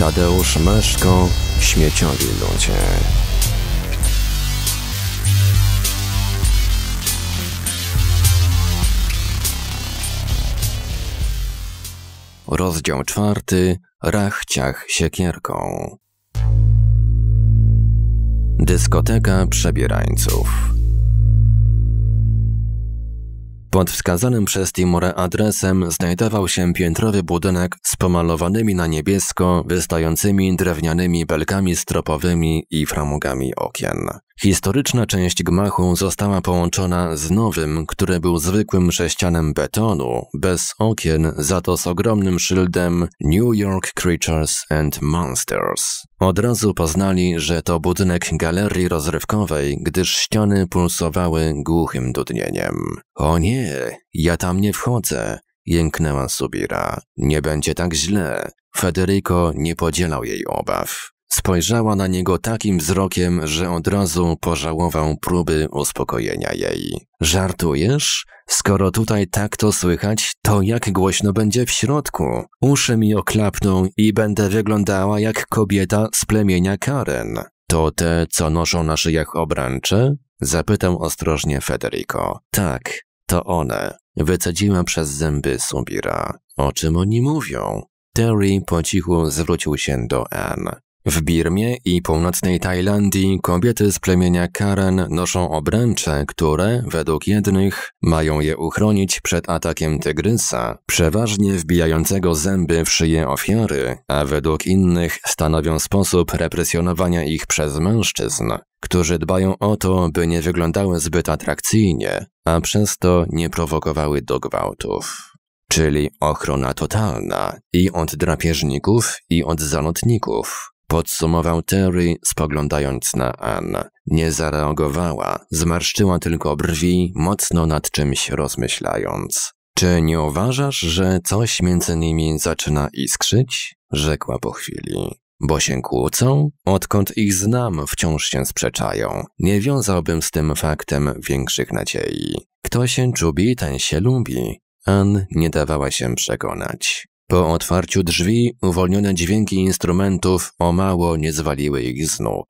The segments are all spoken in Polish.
Tadeusz Meszko w śmieciowej nucie. Rozdział czwarty Rachciach siekierką Dyskoteka przebierańców pod wskazanym przez Timurę adresem znajdował się piętrowy budynek z pomalowanymi na niebiesko, wystającymi drewnianymi belkami stropowymi i framugami okien. Historyczna część gmachu została połączona z nowym, który był zwykłym sześcianem betonu, bez okien, za to z ogromnym szyldem New York Creatures and Monsters. Od razu poznali, że to budynek galerii rozrywkowej, gdyż ściany pulsowały głuchym dudnieniem. O nie, ja tam nie wchodzę, jęknęła Subira. Nie będzie tak źle. Federico nie podzielał jej obaw. Spojrzała na niego takim wzrokiem, że od razu pożałował próby uspokojenia jej. Żartujesz? Skoro tutaj tak to słychać, to jak głośno będzie w środku? Uszy mi oklapną i będę wyglądała jak kobieta z plemienia Karen. To te, co noszą na szyjach obręcze? Zapytał ostrożnie Federico. Tak, to one. Wycedziła przez zęby Subira. O czym oni mówią? Terry po cichu zwrócił się do Anne. W Birmie i północnej Tajlandii kobiety z plemienia Karen noszą obręcze, które, według jednych, mają je uchronić przed atakiem tygrysa, przeważnie wbijającego zęby w szyję ofiary, a według innych stanowią sposób represjonowania ich przez mężczyzn, którzy dbają o to, by nie wyglądały zbyt atrakcyjnie, a przez to nie prowokowały do gwałtów czyli ochrona totalna i od drapieżników, i od zalotników. Podsumował Terry, spoglądając na Ann. Nie zareagowała, zmarszczyła tylko brwi, mocno nad czymś rozmyślając. Czy nie uważasz, że coś między nimi zaczyna iskrzyć? Rzekła po chwili. Bo się kłócą? Odkąd ich znam, wciąż się sprzeczają. Nie wiązałbym z tym faktem większych nadziei. Kto się czubi, ten się lubi. Ann nie dawała się przekonać. Po otwarciu drzwi uwolnione dźwięki instrumentów o mało nie zwaliły ich z nóg.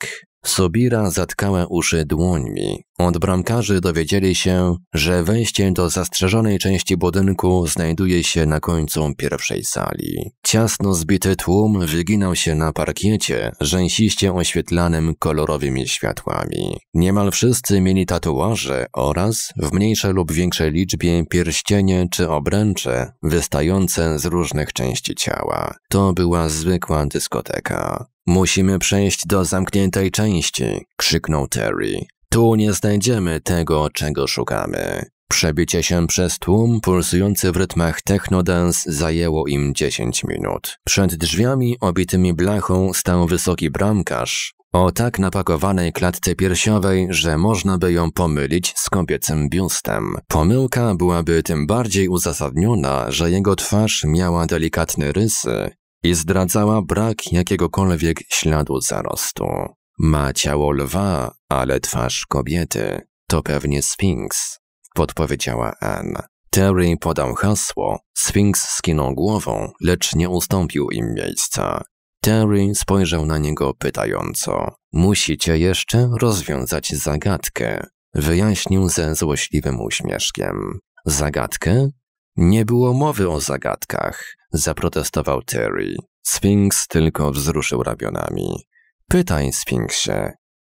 Subira zatkała uszy dłońmi. Od bramkarzy dowiedzieli się, że wejście do zastrzeżonej części budynku znajduje się na końcu pierwszej sali. Ciasno zbity tłum wyginał się na parkiecie, rzęsiście oświetlanym kolorowymi światłami. Niemal wszyscy mieli tatuaże oraz, w mniejszej lub większej liczbie, pierścienie czy obręcze wystające z różnych części ciała. To była zwykła dyskoteka. Musimy przejść do zamkniętej części, krzyknął Terry. Tu nie znajdziemy tego, czego szukamy. Przebicie się przez tłum pulsujący w rytmach technodance zajęło im 10 minut. Przed drzwiami obitymi blachą stał wysoki bramkarz o tak napakowanej klatce piersiowej, że można by ją pomylić z kobiecym biustem. Pomyłka byłaby tym bardziej uzasadniona, że jego twarz miała delikatne rysy, i zdradzała brak jakiegokolwiek śladu zarostu. Ma ciało lwa, ale twarz kobiety. To pewnie Sphinx, podpowiedziała Anne. Terry podał hasło, Sphinx skinął głową, lecz nie ustąpił im miejsca. Terry spojrzał na niego pytająco. Musicie jeszcze rozwiązać zagadkę, wyjaśnił ze złośliwym uśmieszkiem. Zagadkę? Nie było mowy o zagadkach zaprotestował Terry. Sfinks tylko wzruszył ramionami. Pytaj, Sfinksie.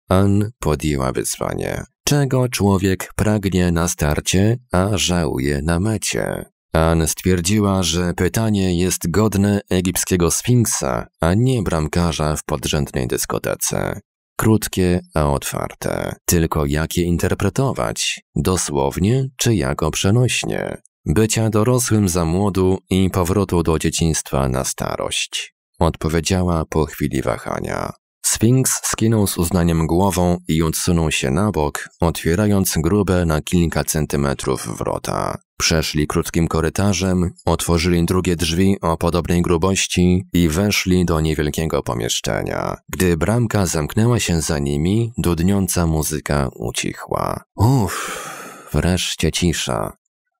Ann podjęła wyzwanie. Czego człowiek pragnie na starcie, a żałuje na mecie? Ann stwierdziła, że pytanie jest godne egipskiego sfinksa, a nie bramkarza w podrzędnej dyskotece. Krótkie, a otwarte. Tylko jak je interpretować? Dosłownie czy jako przenośnie? bycia dorosłym za młodu i powrotu do dzieciństwa na starość. Odpowiedziała po chwili wahania. Sfinks skinął z uznaniem głową i odsunął się na bok, otwierając grube na kilka centymetrów wrota. Przeszli krótkim korytarzem, otworzyli drugie drzwi o podobnej grubości i weszli do niewielkiego pomieszczenia. Gdy bramka zamknęła się za nimi, dudniąca muzyka ucichła. Uff, wreszcie cisza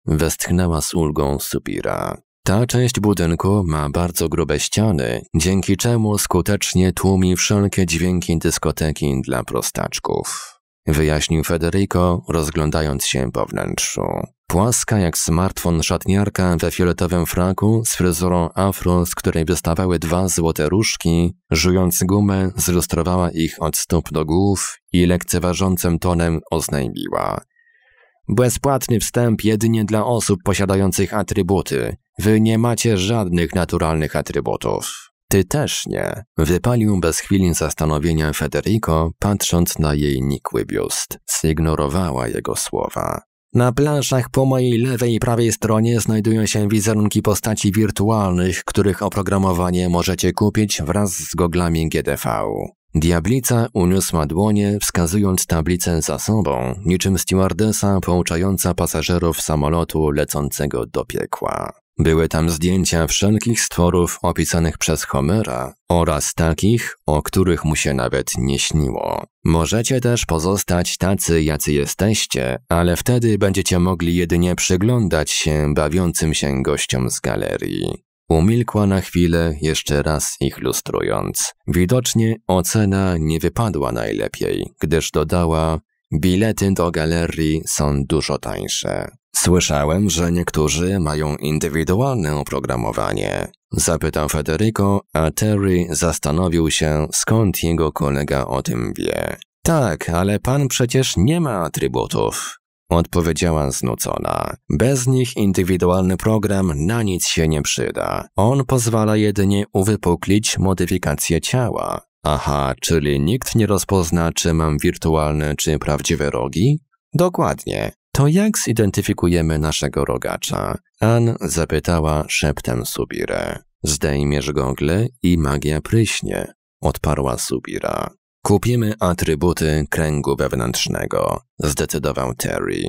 westchnęła z ulgą Supira. Ta część budynku ma bardzo grube ściany, dzięki czemu skutecznie tłumi wszelkie dźwięki dyskoteki dla prostaczków. Wyjaśnił Federico, rozglądając się po wnętrzu. Płaska jak smartfon szatniarka we fioletowym fraku z fryzurą afro, z której wystawały dwa złote różki, żując gumę, zlustrowała ich od stóp do głów i lekceważącym tonem oznajmiła. Bezpłatny wstęp jedynie dla osób posiadających atrybuty. Wy nie macie żadnych naturalnych atrybutów. Ty też nie, wypalił bez chwili zastanowienia Federico, patrząc na jej nikły biust. Zignorowała jego słowa. Na planszach po mojej lewej i prawej stronie znajdują się wizerunki postaci wirtualnych, których oprogramowanie możecie kupić wraz z goglami GDV. Diablica uniósła dłonie, wskazując tablicę za sobą, niczym stewardesa pouczająca pasażerów samolotu lecącego do piekła. Były tam zdjęcia wszelkich stworów opisanych przez Homera oraz takich, o których mu się nawet nie śniło. Możecie też pozostać tacy, jacy jesteście, ale wtedy będziecie mogli jedynie przyglądać się bawiącym się gościom z galerii. Umilkła na chwilę, jeszcze raz ich lustrując. Widocznie ocena nie wypadła najlepiej, gdyż dodała Bilety do galerii są dużo tańsze. Słyszałem, że niektórzy mają indywidualne oprogramowanie. Zapytał Federico, a Terry zastanowił się, skąd jego kolega o tym wie. Tak, ale pan przecież nie ma atrybutów. Odpowiedziała znucona. Bez nich indywidualny program na nic się nie przyda. On pozwala jedynie uwypuklić modyfikację ciała. Aha, czyli nikt nie rozpozna, czy mam wirtualne, czy prawdziwe rogi? Dokładnie. To jak zidentyfikujemy naszego rogacza? An zapytała szeptem Subirę. Zdejmiesz gogle i magia pryśnie, odparła Subira. Kupimy atrybuty kręgu wewnętrznego, zdecydował Terry.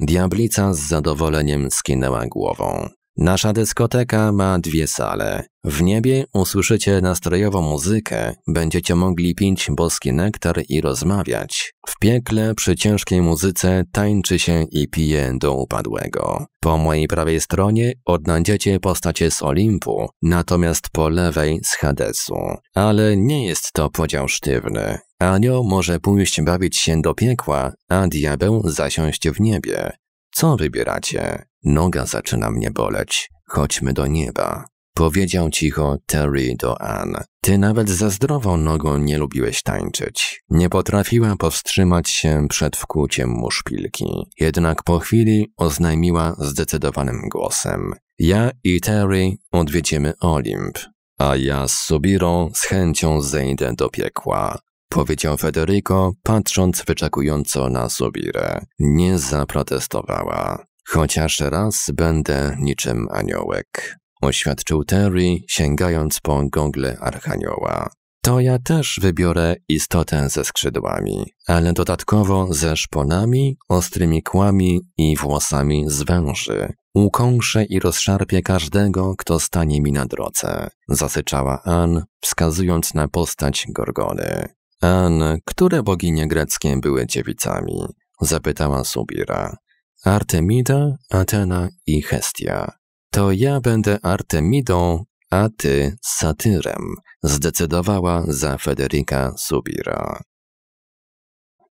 Diablica z zadowoleniem skinęła głową. Nasza dyskoteka ma dwie sale. W niebie usłyszycie nastrojową muzykę, będziecie mogli pić boski nektar i rozmawiać. W piekle przy ciężkiej muzyce tańczy się i pije do upadłego. Po mojej prawej stronie odnajdziecie postacie z Olimpu, natomiast po lewej z Hadesu. Ale nie jest to podział sztywny. Anioł może pójść bawić się do piekła, a diabeł zasiąść w niebie. Co wybieracie? Noga zaczyna mnie boleć. Chodźmy do nieba. Powiedział cicho Terry do Ann. Ty nawet za zdrową nogą nie lubiłeś tańczyć. Nie potrafiła powstrzymać się przed wkłuciem mu szpilki. Jednak po chwili oznajmiła zdecydowanym głosem. Ja i Terry odwiedzimy Olimp, a ja z Subirą z chęcią zejdę do piekła. Powiedział Federico, patrząc wyczekująco na Subirę. Nie zaprotestowała. Chociaż raz będę niczym aniołek. Oświadczył Terry, sięgając po gogle archanioła. To ja też wybiorę istotę ze skrzydłami, ale dodatkowo ze szponami, ostrymi kłami i włosami z węży. Ukąszę i rozszarpię każdego, kto stanie mi na drodze, zasyczała Ann, wskazując na postać Gorgony. An, które boginie greckie były dziewicami? Zapytała Subira. Artemida, Atena i Hestia. To ja będę Artemidą, a ty satyrem, zdecydowała za Federica Subira.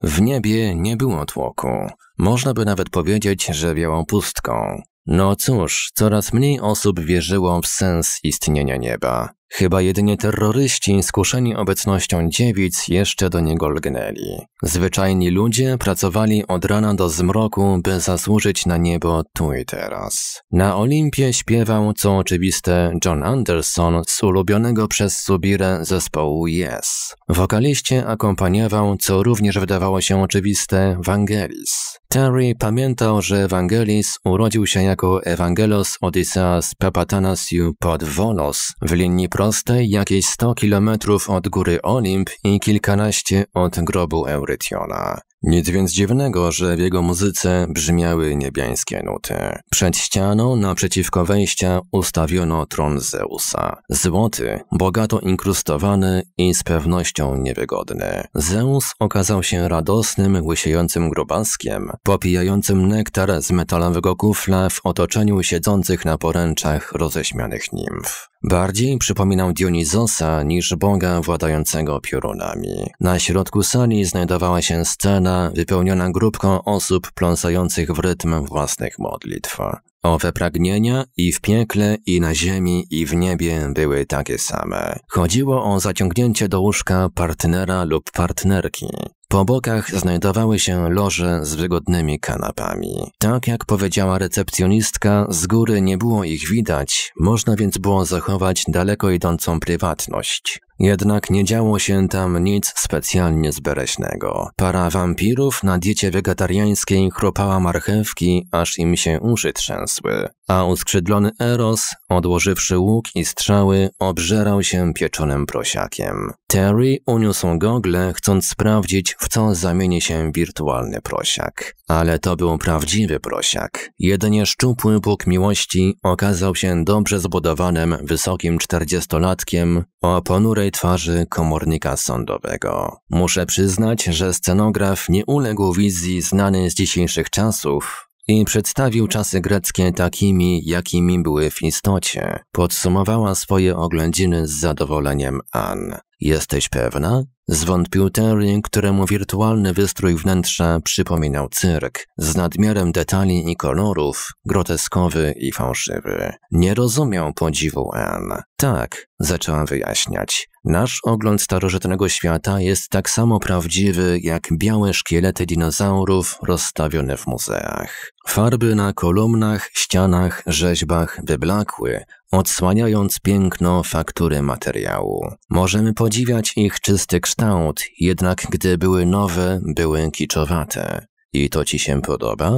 W niebie nie było tłoku. Można by nawet powiedzieć, że białą pustką. No cóż, coraz mniej osób wierzyło w sens istnienia nieba. Chyba jedynie terroryści skuszeni obecnością dziewic jeszcze do niego lgnęli. Zwyczajni ludzie pracowali od rana do zmroku, by zasłużyć na niebo tu i teraz. Na Olimpie śpiewał, co oczywiste, John Anderson z ulubionego przez Subirę zespołu Yes. Wokaliście akompaniował, co również wydawało się oczywiste, Vangelis. Terry pamiętał, że Evangelis urodził się jako Evangelos Odysseas Papatanasiu pod Volos w linii prostej jakieś 100 kilometrów od góry Olimp i kilkanaście od grobu Eurytiona. Nic więc dziwnego, że w jego muzyce brzmiały niebiańskie nuty. Przed ścianą naprzeciwko wejścia ustawiono tron Zeusa. Złoty, bogato inkrustowany i z pewnością niewygodny. Zeus okazał się radosnym, łysiejącym grubaskiem, popijającym nektar z metalowego kufla w otoczeniu siedzących na poręczach roześmianych nimf. Bardziej przypominał Dionizosa niż boga władającego piorunami. Na środku sali znajdowała się scena, wypełniona grupką osób pląsających w rytm własnych modlitw. Owe pragnienia i w piekle, i na ziemi, i w niebie były takie same. Chodziło o zaciągnięcie do łóżka partnera lub partnerki. Po bokach znajdowały się loże z wygodnymi kanapami. Tak jak powiedziała recepcjonistka, z góry nie było ich widać, można więc było zachować daleko idącą prywatność. Jednak nie działo się tam nic specjalnie zbereśnego. Para wampirów na diecie wegetariańskiej chropała marchewki, aż im się uszy trzęsły a uskrzydlony Eros, odłożywszy łuk i strzały, obżerał się pieczonym prosiakiem. Terry uniósł gogle, chcąc sprawdzić, w co zamieni się wirtualny prosiak. Ale to był prawdziwy prosiak. Jedynie szczupły Bóg miłości okazał się dobrze zbudowanym, wysokim czterdziestolatkiem o ponurej twarzy komornika sądowego. Muszę przyznać, że scenograf nie uległ wizji znanej z dzisiejszych czasów, i przedstawił czasy greckie takimi, jakimi były w istocie. Podsumowała swoje oględziny z zadowoleniem Ann. Jesteś pewna? Zwątpił Terry, któremu wirtualny wystrój wnętrza przypominał cyrk, z nadmiarem detali i kolorów, groteskowy i fałszywy. Nie rozumiał podziwu "An", Tak, zaczęła wyjaśniać. Nasz ogląd starożytnego świata jest tak samo prawdziwy jak białe szkielety dinozaurów rozstawione w muzeach. Farby na kolumnach, ścianach, rzeźbach wyblakły, odsłaniając piękno faktury materiału. Możemy podziwiać ich czysty kształt kształt, jednak gdy były nowe, były kiczowate. I to ci się podoba?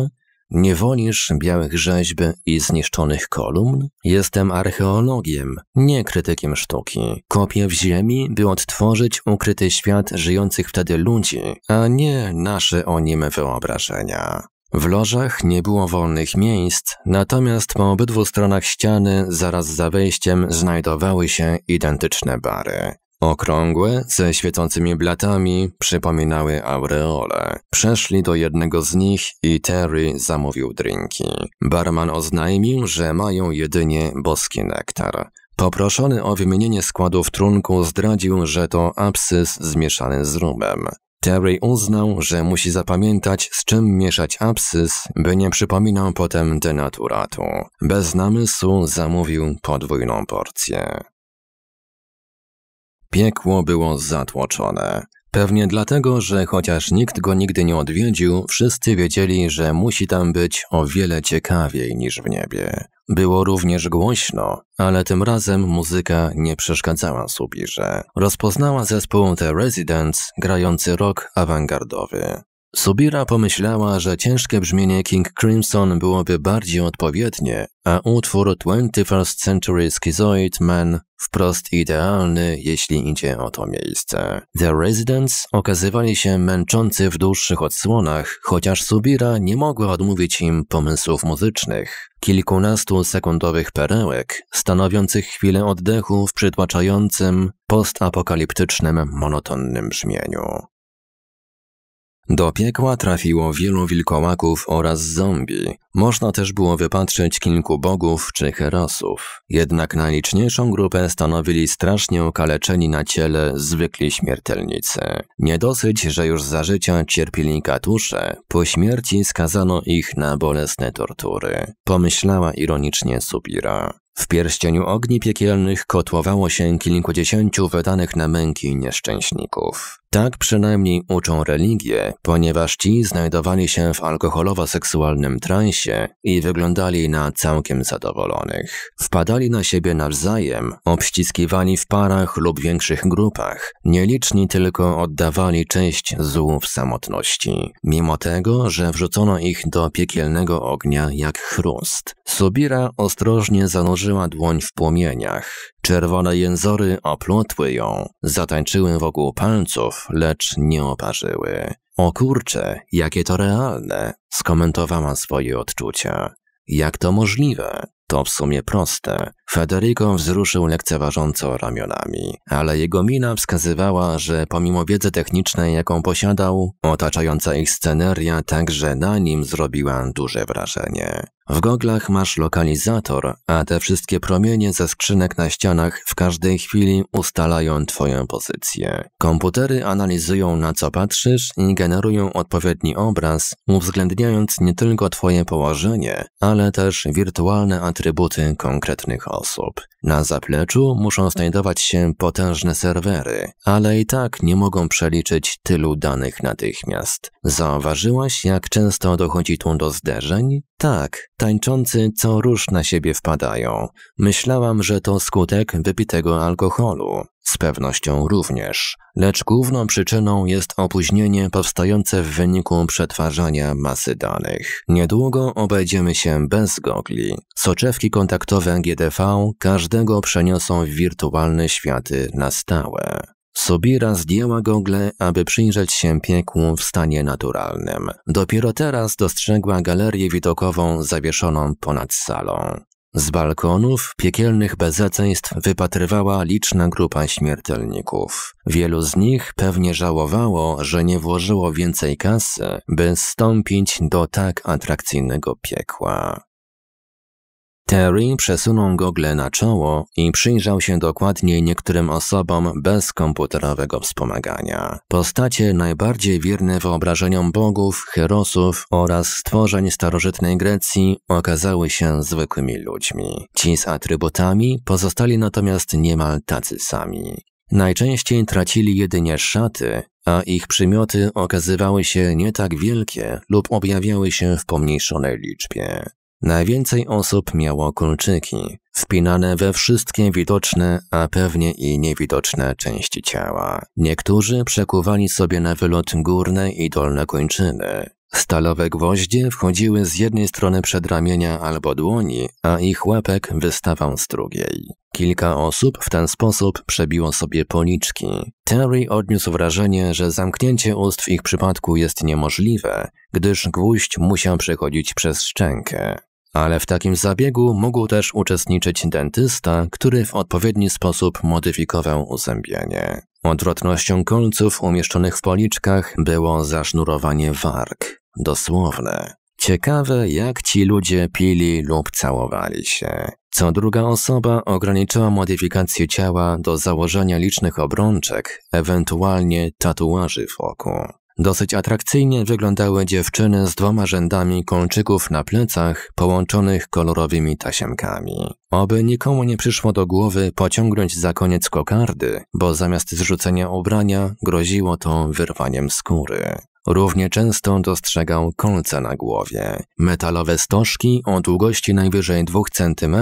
Nie wolisz białych rzeźb i zniszczonych kolumn? Jestem archeologiem, nie krytykiem sztuki. Kopię w ziemi, by odtworzyć ukryty świat żyjących wtedy ludzi, a nie nasze o nim wyobrażenia. W lożach nie było wolnych miejsc, natomiast po obydwu stronach ściany zaraz za wejściem znajdowały się identyczne bary. Okrągłe, ze świecącymi blatami, przypominały aureole. Przeszli do jednego z nich i Terry zamówił drinki. Barman oznajmił, że mają jedynie boski nektar. Poproszony o wymienienie składów trunku zdradził, że to absys zmieszany z rumem. Terry uznał, że musi zapamiętać, z czym mieszać absys, by nie przypominał potem denaturatu. Bez namysłu zamówił podwójną porcję. Piekło było zatłoczone. Pewnie dlatego, że chociaż nikt go nigdy nie odwiedził, wszyscy wiedzieli, że musi tam być o wiele ciekawiej niż w niebie. Było również głośno, ale tym razem muzyka nie przeszkadzała Subirze. Rozpoznała zespół The Residents grający rock awangardowy. Subira pomyślała, że ciężkie brzmienie King Crimson byłoby bardziej odpowiednie, a utwór 21st Century Schizoid Man wprost idealny, jeśli idzie o to miejsce. The Residents okazywali się męczący w dłuższych odsłonach, chociaż Subira nie mogła odmówić im pomysłów muzycznych. Kilkunastu sekundowych perełek, stanowiących chwilę oddechu w przytłaczającym, postapokaliptycznym, monotonnym brzmieniu. Do piekła trafiło wielu wilkołaków oraz zombie. Można też było wypatrzeć kilku bogów czy herosów. Jednak najliczniejszą grupę stanowili strasznie okaleczeni na ciele zwykli śmiertelnicy. Nie dosyć, że już za życia cierpili katusze, po śmierci skazano ich na bolesne tortury. Pomyślała ironicznie Subira. W pierścieniu ogni piekielnych kotłowało się kilkudziesięciu wydanych na męki nieszczęśników. Tak przynajmniej uczą religię, ponieważ ci znajdowali się w alkoholowo-seksualnym transie i wyglądali na całkiem zadowolonych. Wpadali na siebie nawzajem, obściskiwali w parach lub większych grupach, nieliczni tylko oddawali cześć złu w samotności, mimo tego, że wrzucono ich do piekielnego ognia jak chrust. Subira ostrożnie zanurzyła dłoń w płomieniach. Czerwone jęzory oplotły ją, zatańczyły wokół palców, lecz nie oparzyły. O kurcze, jakie to realne, skomentowała swoje odczucia. Jak to możliwe? To w sumie proste. Federico wzruszył lekceważąco ramionami, ale jego mina wskazywała, że pomimo wiedzy technicznej, jaką posiadał, otaczająca ich sceneria także na nim zrobiła duże wrażenie. W goglach masz lokalizator, a te wszystkie promienie ze skrzynek na ścianach w każdej chwili ustalają Twoją pozycję. Komputery analizują na co patrzysz i generują odpowiedni obraz, uwzględniając nie tylko Twoje położenie, ale też wirtualne atrybuty konkretnych osób. osób Na zapleczu muszą znajdować się potężne serwery, ale i tak nie mogą przeliczyć tylu danych natychmiast. Zauważyłaś, jak często dochodzi tu do zderzeń? Tak, tańczący co rusz na siebie wpadają. Myślałam, że to skutek wypitego alkoholu. Z pewnością również. Lecz główną przyczyną jest opóźnienie powstające w wyniku przetwarzania masy danych. Niedługo obejdziemy się bez gogli. Soczewki kontaktowe GDV każdy każdego przeniosą w wirtualne światy na stałe. Sobira zdjęła gogle, aby przyjrzeć się piekłu w stanie naturalnym. Dopiero teraz dostrzegła galerię widokową zawieszoną ponad salą. Z balkonów piekielnych bezeceństw wypatrywała liczna grupa śmiertelników. Wielu z nich pewnie żałowało, że nie włożyło więcej kasy, by stąpić do tak atrakcyjnego piekła. Terry przesunął gogle na czoło i przyjrzał się dokładniej niektórym osobom bez komputerowego wspomagania. Postacie najbardziej wierne wyobrażeniom bogów, herosów oraz stworzeń starożytnej Grecji okazały się zwykłymi ludźmi. Ci z atrybutami pozostali natomiast niemal tacy sami. Najczęściej tracili jedynie szaty, a ich przymioty okazywały się nie tak wielkie lub objawiały się w pomniejszonej liczbie. Najwięcej osób miało kolczyki, wpinane we wszystkie widoczne, a pewnie i niewidoczne części ciała. Niektórzy przekuwali sobie na wylot górne i dolne kończyny. Stalowe gwoździe wchodziły z jednej strony przedramienia albo dłoni, a ich łapek wystawał z drugiej. Kilka osób w ten sposób przebiło sobie policzki. Terry odniósł wrażenie, że zamknięcie ust w ich przypadku jest niemożliwe, gdyż gwóźdź musiał przechodzić przez szczękę. Ale w takim zabiegu mógł też uczestniczyć dentysta, który w odpowiedni sposób modyfikował uzębienie. Odwrotnością kolców umieszczonych w policzkach było zasznurowanie warg. Dosłowne. Ciekawe, jak ci ludzie pili lub całowali się. Co druga osoba ograniczała modyfikację ciała do założenia licznych obrączek, ewentualnie tatuaży w oku. Dosyć atrakcyjnie wyglądały dziewczyny z dwoma rzędami kolczyków na plecach połączonych kolorowymi tasiemkami. Oby nikomu nie przyszło do głowy pociągnąć za koniec kokardy, bo zamiast zrzucenia ubrania groziło to wyrwaniem skóry. Równie często dostrzegał kolce na głowie, metalowe stożki o długości najwyżej 2 cm,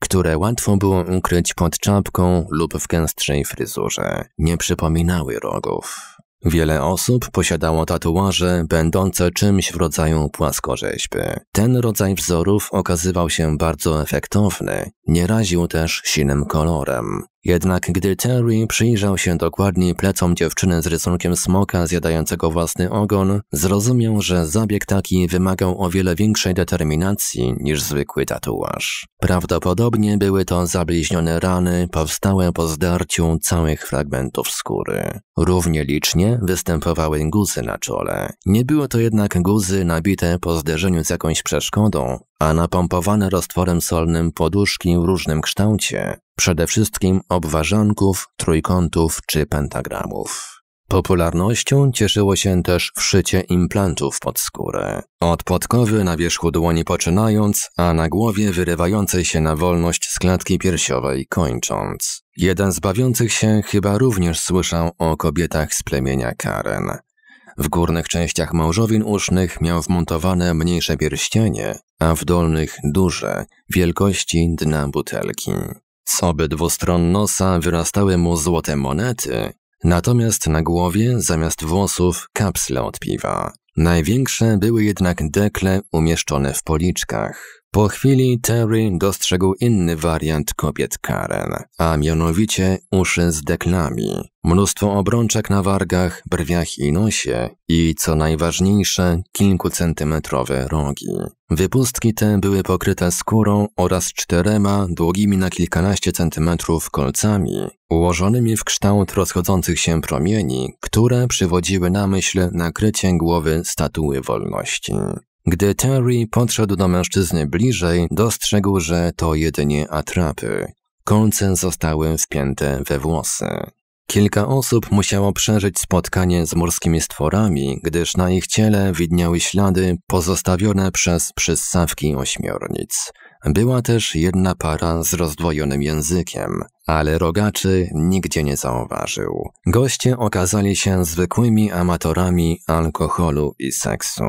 które łatwo było ukryć pod czapką lub w gęstszej fryzurze. Nie przypominały rogów. Wiele osób posiadało tatuaże będące czymś w rodzaju płaskorzeźby. Ten rodzaj wzorów okazywał się bardzo efektowny, nie raził też silnym kolorem. Jednak gdy Terry przyjrzał się dokładniej plecom dziewczyny z rysunkiem smoka zjadającego własny ogon, zrozumiał, że zabieg taki wymagał o wiele większej determinacji niż zwykły tatuaż. Prawdopodobnie były to zabliźnione rany powstałe po zdarciu całych fragmentów skóry. Równie licznie występowały guzy na czole. Nie było to jednak guzy nabite po zderzeniu z jakąś przeszkodą, a napompowane roztworem solnym poduszki w różnym kształcie, przede wszystkim obwarzanków, trójkątów czy pentagramów. Popularnością cieszyło się też wszycie implantów pod skórę. Od podkowy na wierzchu dłoni poczynając, a na głowie wyrywającej się na wolność z klatki piersiowej kończąc. Jeden z bawiących się chyba również słyszał o kobietach z plemienia Karen. W górnych częściach małżowin usznych miał wmontowane mniejsze pierścienie, a w dolnych duże, wielkości dna butelki. Z obydwu stron nosa wyrastały mu złote monety, natomiast na głowie zamiast włosów kapsle od piwa. Największe były jednak dekle umieszczone w policzkach. Po chwili Terry dostrzegł inny wariant kobiet Karen, a mianowicie uszy z deklami, mnóstwo obrączek na wargach, brwiach i nosie i, co najważniejsze, kilkucentymetrowe rogi. Wypustki te były pokryte skórą oraz czterema długimi na kilkanaście centymetrów kolcami, ułożonymi w kształt rozchodzących się promieni, które przywodziły na myśl nakrycie głowy statuły wolności. Gdy Terry podszedł do mężczyzny bliżej, dostrzegł, że to jedynie atrapy. Kolce zostały wpięte we włosy. Kilka osób musiało przeżyć spotkanie z morskimi stworami, gdyż na ich ciele widniały ślady pozostawione przez przyssawki ośmiornic. Była też jedna para z rozdwojonym językiem, ale rogaczy nigdzie nie zauważył. Goście okazali się zwykłymi amatorami alkoholu i seksu.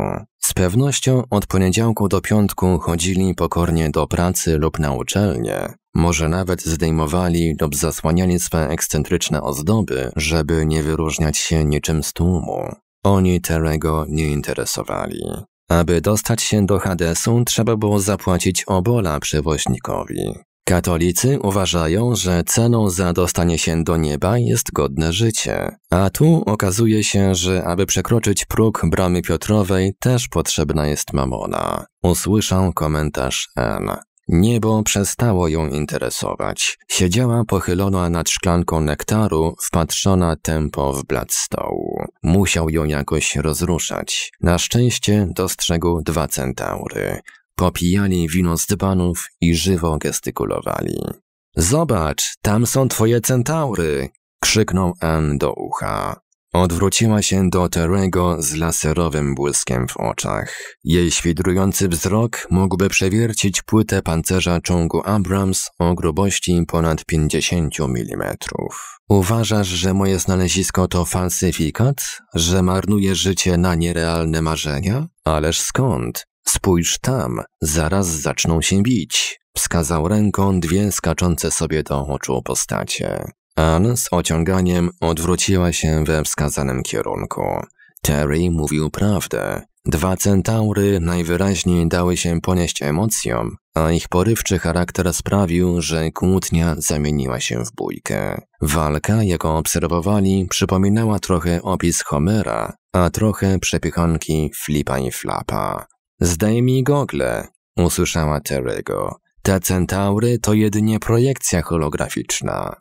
Z pewnością od poniedziałku do piątku chodzili pokornie do pracy lub na uczelnię. Może nawet zdejmowali lub zasłaniali swe ekscentryczne ozdoby, żeby nie wyróżniać się niczym z tłumu. Oni Terego nie interesowali. Aby dostać się do Hadesu, trzeba było zapłacić obola przewoźnikowi. Katolicy uważają, że ceną za dostanie się do nieba jest godne życie, a tu okazuje się, że aby przekroczyć próg bramy Piotrowej też potrzebna jest mamona. Usłyszał komentarz N. Niebo przestało ją interesować. Siedziała pochylona nad szklanką nektaru, wpatrzona tempo w blat stołu. Musiał ją jakoś rozruszać. Na szczęście dostrzegł dwa centaury. Popijali wino z dzbanów i żywo gestykulowali. Zobacz, tam są twoje centaury! krzyknął Ann do ucha. Odwróciła się do Terego z laserowym błyskiem w oczach. Jej świdrujący wzrok mógłby przewiercić płytę pancerza czołgu Abrams o grubości ponad 50 mm. Uważasz, że moje znalezisko to falsyfikat? Że marnujesz życie na nierealne marzenia? Ależ skąd? Spójrz tam, zaraz zaczną się bić. Wskazał ręką dwie skaczące sobie do oczu postacie. Ann z ociąganiem odwróciła się we wskazanym kierunku. Terry mówił prawdę. Dwa centaury najwyraźniej dały się ponieść emocjom, a ich porywczy charakter sprawił, że kłótnia zamieniła się w bójkę. Walka, jaką obserwowali, przypominała trochę opis Homera, a trochę przepychanki Flipa i Flapa. Zdejmij gogle, usłyszała Terry'ego. Te centaury to jedynie projekcja holograficzna.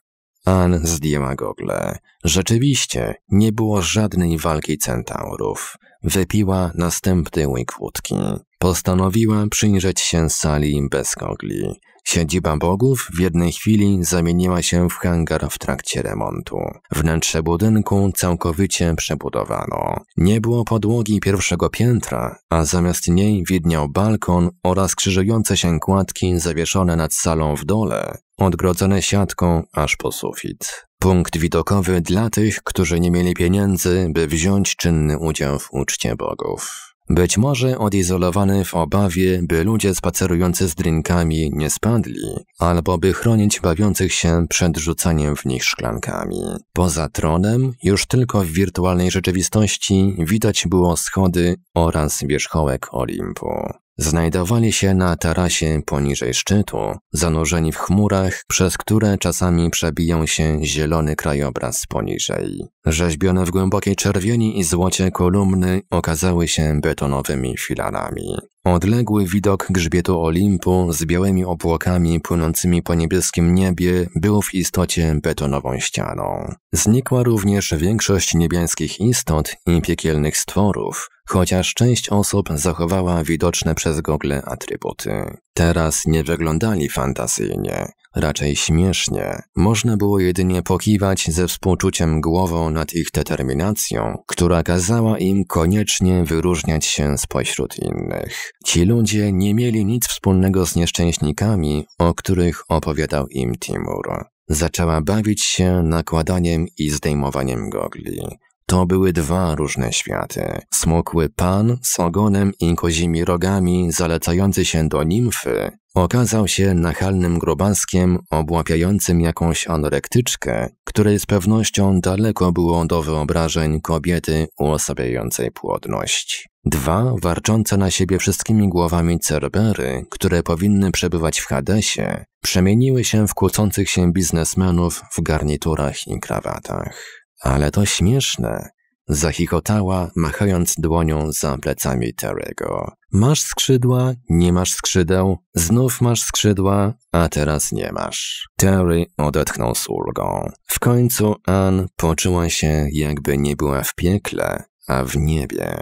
Ann zdjęła gogle. Rzeczywiście, nie było żadnej walki centaurów. Wypiła następny łyk wódki. Postanowiła przyjrzeć się sali bez gogli. Siedziba bogów w jednej chwili zamieniła się w hangar w trakcie remontu. Wnętrze budynku całkowicie przebudowano. Nie było podłogi pierwszego piętra, a zamiast niej widniał balkon oraz krzyżujące się kładki zawieszone nad salą w dole, odgrodzone siatką aż po sufit. Punkt widokowy dla tych, którzy nie mieli pieniędzy, by wziąć czynny udział w uczcie bogów. Być może odizolowany w obawie, by ludzie spacerujący z drinkami nie spadli, albo by chronić bawiących się przed rzucaniem w nich szklankami. Poza tronem, już tylko w wirtualnej rzeczywistości widać było schody oraz wierzchołek Olimpu. Znajdowali się na tarasie poniżej szczytu, zanurzeni w chmurach, przez które czasami przebiją się zielony krajobraz poniżej. Rzeźbione w głębokiej czerwieni i złocie kolumny okazały się betonowymi filarami. Odległy widok grzbietu Olimpu z białymi obłokami płynącymi po niebieskim niebie był w istocie betonową ścianą. Znikła również większość niebiańskich istot i piekielnych stworów, chociaż część osób zachowała widoczne przez gogle atrybuty. Teraz nie wyglądali fantazyjnie raczej śmiesznie, można było jedynie pokiwać ze współczuciem głową nad ich determinacją, która kazała im koniecznie wyróżniać się spośród innych. Ci ludzie nie mieli nic wspólnego z nieszczęśnikami, o których opowiadał im Timur. Zaczęła bawić się nakładaniem i zdejmowaniem gogli. To były dwa różne światy. Smukły pan z ogonem i kozimi rogami zalecający się do nimfy okazał się nachalnym grobaskiem obłapiającym jakąś anorektyczkę, której z pewnością daleko było do wyobrażeń kobiety uosabiającej płodność. Dwa warczące na siebie wszystkimi głowami cerbery, które powinny przebywać w Hadesie, przemieniły się w kłócących się biznesmenów w garniturach i krawatach. Ale to śmieszne. Zachichotała, machając dłonią za plecami Terego. Masz skrzydła, nie masz skrzydeł, znów masz skrzydła, a teraz nie masz. Terry odetchnął z ulgą. W końcu Ann poczuła się, jakby nie była w piekle, a w niebie.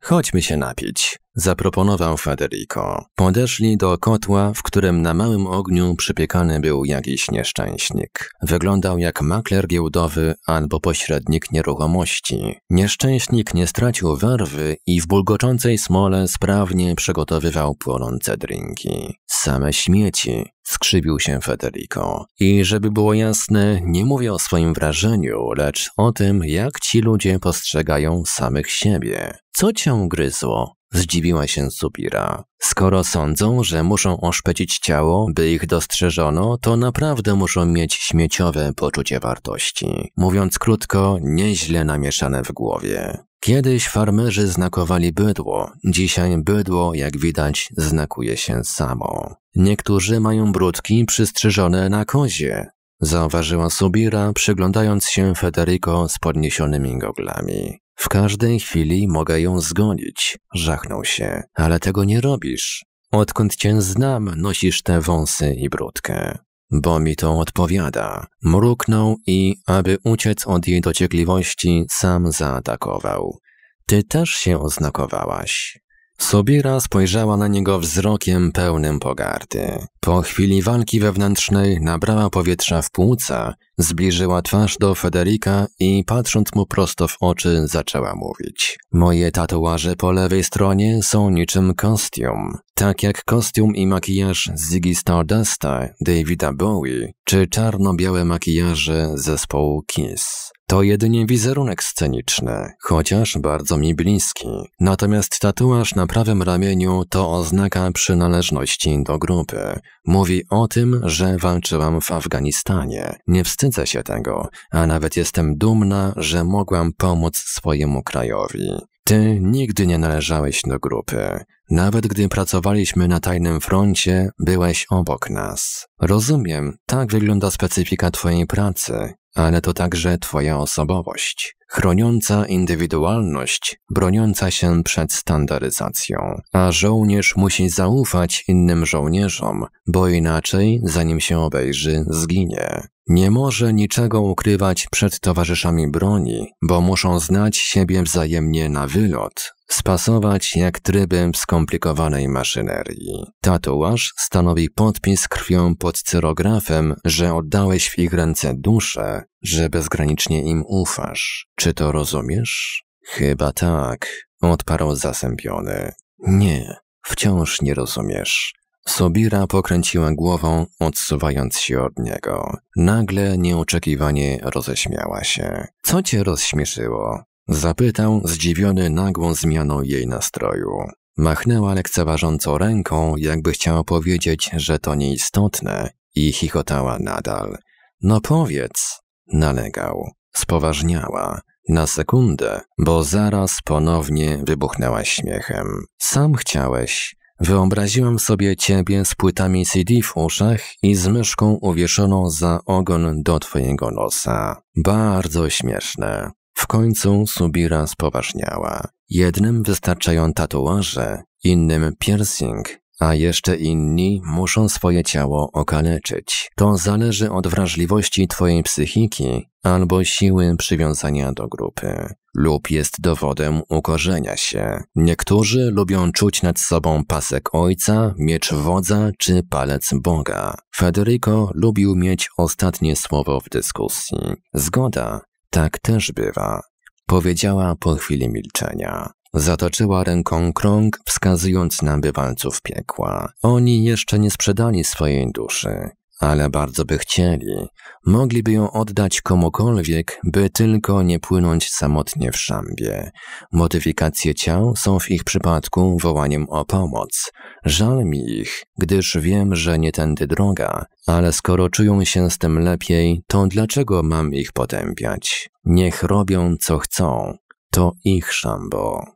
Chodźmy się napić, zaproponował Federico. Podeszli do kotła, w którym na małym ogniu przypiekany był jakiś nieszczęśnik. Wyglądał jak makler giełdowy albo pośrednik nieruchomości. Nieszczęśnik nie stracił warwy i w bulgoczącej smole sprawnie przygotowywał płonące drinki. Same śmieci, skrzywił się Federico. I żeby było jasne, nie mówię o swoim wrażeniu, lecz o tym, jak ci ludzie postrzegają samych siebie. Co cię gryzło? Zdziwiła się Subira. Skoro sądzą, że muszą oszpecić ciało, by ich dostrzeżono, to naprawdę muszą mieć śmieciowe poczucie wartości. Mówiąc krótko, nieźle namieszane w głowie. Kiedyś farmerzy znakowali bydło, dzisiaj bydło, jak widać, znakuje się samo. Niektórzy mają brudki przystrzyżone na kozie, zauważyła Subira, przyglądając się Federico z podniesionymi goglami. W każdej chwili mogę ją zgonić, żachnął się, ale tego nie robisz. Odkąd cię znam, nosisz te wąsy i brudkę. Bo mi to odpowiada. Mruknął i, aby uciec od jej dociekliwości, sam zaatakował. Ty też się oznakowałaś. Sobira spojrzała na niego wzrokiem pełnym pogardy. Po chwili walki wewnętrznej nabrała powietrza w płuca, zbliżyła twarz do Federika i patrząc mu prosto w oczy zaczęła mówić. Moje tatuaże po lewej stronie są niczym kostium. Tak jak kostium i makijaż Ziggy Stardusta, Davida Bowie, czy czarno-białe makijaże zespołu Kiss. To jedynie wizerunek sceniczny, chociaż bardzo mi bliski. Natomiast tatuaż na prawym ramieniu to oznaka przynależności do grupy. Mówi o tym, że walczyłam w Afganistanie. Nie wstydzę się tego, a nawet jestem dumna, że mogłam pomóc swojemu krajowi. Ty nigdy nie należałeś do grupy. Nawet gdy pracowaliśmy na tajnym froncie, byłeś obok nas. Rozumiem, tak wygląda specyfika twojej pracy, ale to także Twoja osobowość, chroniąca indywidualność, broniąca się przed standaryzacją. A żołnierz musi zaufać innym żołnierzom, bo inaczej, zanim się obejrzy, zginie. Nie może niczego ukrywać przed towarzyszami broni, bo muszą znać siebie wzajemnie na wylot, spasować jak tryby skomplikowanej maszynerii. Tatuaż stanowi podpis krwią pod cyrografem, że oddałeś w ich ręce duszę, że bezgranicznie im ufasz. Czy to rozumiesz? Chyba tak, odparł zasępiony. Nie, wciąż nie rozumiesz. Sobira pokręciła głową, odsuwając się od niego. Nagle, nieoczekiwanie roześmiała się. Co cię rozśmieszyło? Zapytał, zdziwiony nagłą zmianą jej nastroju. Machnęła lekceważąco ręką, jakby chciała powiedzieć, że to nieistotne, i chichotała nadal. No powiedz, nalegał. Spoważniała. Na sekundę, bo zaraz ponownie wybuchnęła śmiechem. Sam chciałeś, Wyobraziłam sobie ciebie z płytami CD w uszach i z myszką uwieszoną za ogon do twojego nosa. Bardzo śmieszne. W końcu Subira spoważniała. Jednym wystarczają tatuaże, innym piercing, a jeszcze inni muszą swoje ciało okaleczyć. To zależy od wrażliwości Twojej psychiki albo siły przywiązania do grupy, lub jest dowodem ukorzenia się. Niektórzy lubią czuć nad sobą pasek ojca, miecz wodza czy palec Boga. Federico lubił mieć ostatnie słowo w dyskusji. Zgoda, tak też bywa powiedziała po chwili milczenia. Zatoczyła ręką krąg, wskazując na bywalców piekła. Oni jeszcze nie sprzedali swojej duszy, ale bardzo by chcieli. Mogliby ją oddać komukolwiek, by tylko nie płynąć samotnie w szambie. Modyfikacje ciał są w ich przypadku wołaniem o pomoc. Żal mi ich, gdyż wiem, że nie tędy droga, ale skoro czują się z tym lepiej, to dlaczego mam ich potępiać? Niech robią co chcą. To ich szambo.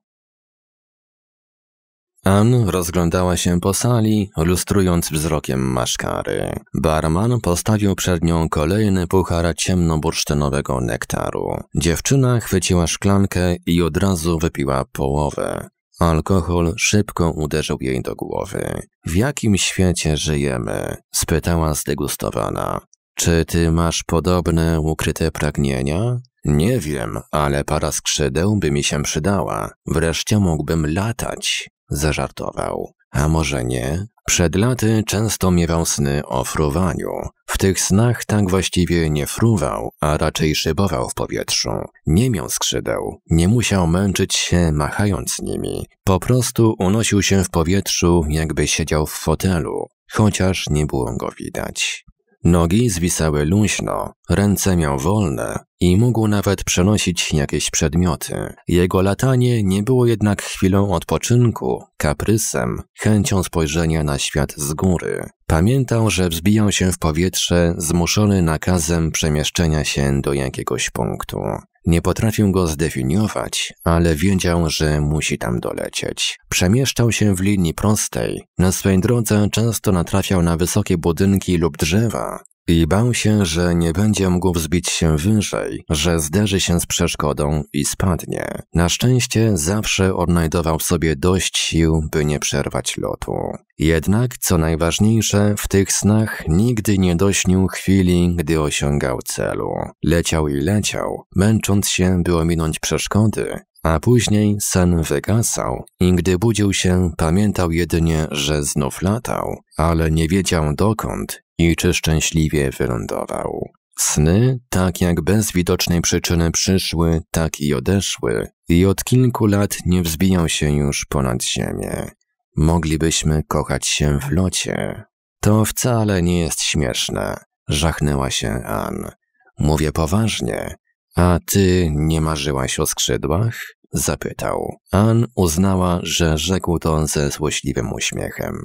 Ann rozglądała się po sali, lustrując wzrokiem maszkary. Barman postawił przed nią kolejny puchar ciemnobursztynowego nektaru. Dziewczyna chwyciła szklankę i od razu wypiła połowę. Alkohol szybko uderzył jej do głowy. W jakim świecie żyjemy? spytała zdegustowana. Czy ty masz podobne ukryte pragnienia? Nie wiem, ale para skrzydeł by mi się przydała. Wreszcie mógłbym latać. Zażartował. A może nie? Przed laty często miewał sny o fruwaniu. W tych snach tak właściwie nie fruwał, a raczej szybował w powietrzu. Nie miał skrzydeł, nie musiał męczyć się machając nimi. Po prostu unosił się w powietrzu, jakby siedział w fotelu, chociaż nie było go widać. Nogi zwisały luźno, ręce miał wolne, i mógł nawet przenosić jakieś przedmioty. Jego latanie nie było jednak chwilą odpoczynku, kaprysem, chęcią spojrzenia na świat z góry. Pamiętał, że wzbijał się w powietrze, zmuszony nakazem przemieszczenia się do jakiegoś punktu. Nie potrafił go zdefiniować, ale wiedział, że musi tam dolecieć. Przemieszczał się w linii prostej. Na swej drodze często natrafiał na wysokie budynki lub drzewa, i bał się, że nie będzie mógł wzbić się wyżej, że zderzy się z przeszkodą i spadnie. Na szczęście zawsze odnajdował w sobie dość sił, by nie przerwać lotu. Jednak, co najważniejsze, w tych snach nigdy nie dośnił chwili, gdy osiągał celu. Leciał i leciał, męcząc się, by ominąć przeszkody, a później sen wygasał i gdy budził się, pamiętał jedynie, że znów latał, ale nie wiedział dokąd i czy szczęśliwie wylądował. Sny, tak jak bez widocznej przyczyny przyszły, tak i odeszły, i od kilku lat nie wzbijał się już ponad ziemię. Moglibyśmy kochać się w locie. To wcale nie jest śmieszne, żachnęła się Ann. Mówię poważnie. A ty nie marzyłaś o skrzydłach? Zapytał. Ann uznała, że rzekł to ze złośliwym uśmiechem.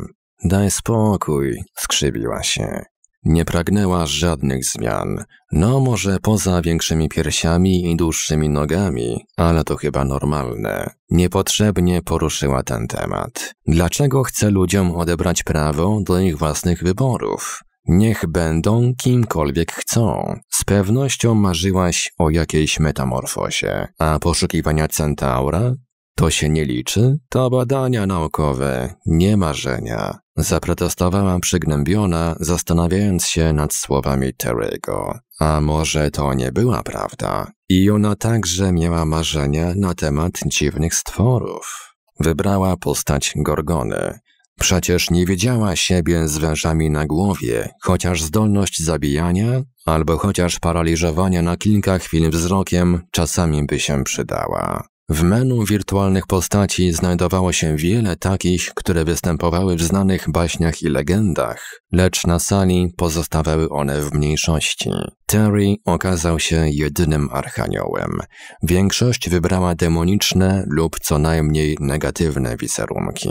Daj spokój, skrzywiła się. Nie pragnęła żadnych zmian. No może poza większymi piersiami i dłuższymi nogami, ale to chyba normalne. Niepotrzebnie poruszyła ten temat. Dlaczego chce ludziom odebrać prawo do ich własnych wyborów? Niech będą kimkolwiek chcą. Z pewnością marzyłaś o jakiejś metamorfosie, a poszukiwania centaura? To się nie liczy? To badania naukowe, nie marzenia. Zaprotestowała przygnębiona, zastanawiając się nad słowami Terry'ego. A może to nie była prawda? I ona także miała marzenia na temat dziwnych stworów. Wybrała postać Gorgony. Przecież nie wiedziała siebie z wężami na głowie, chociaż zdolność zabijania albo chociaż paraliżowania na kilka chwil wzrokiem czasami by się przydała. W menu wirtualnych postaci znajdowało się wiele takich, które występowały w znanych baśniach i legendach, lecz na sali pozostawały one w mniejszości. Terry okazał się jedynym archaniołem. Większość wybrała demoniczne lub co najmniej negatywne wizerunki.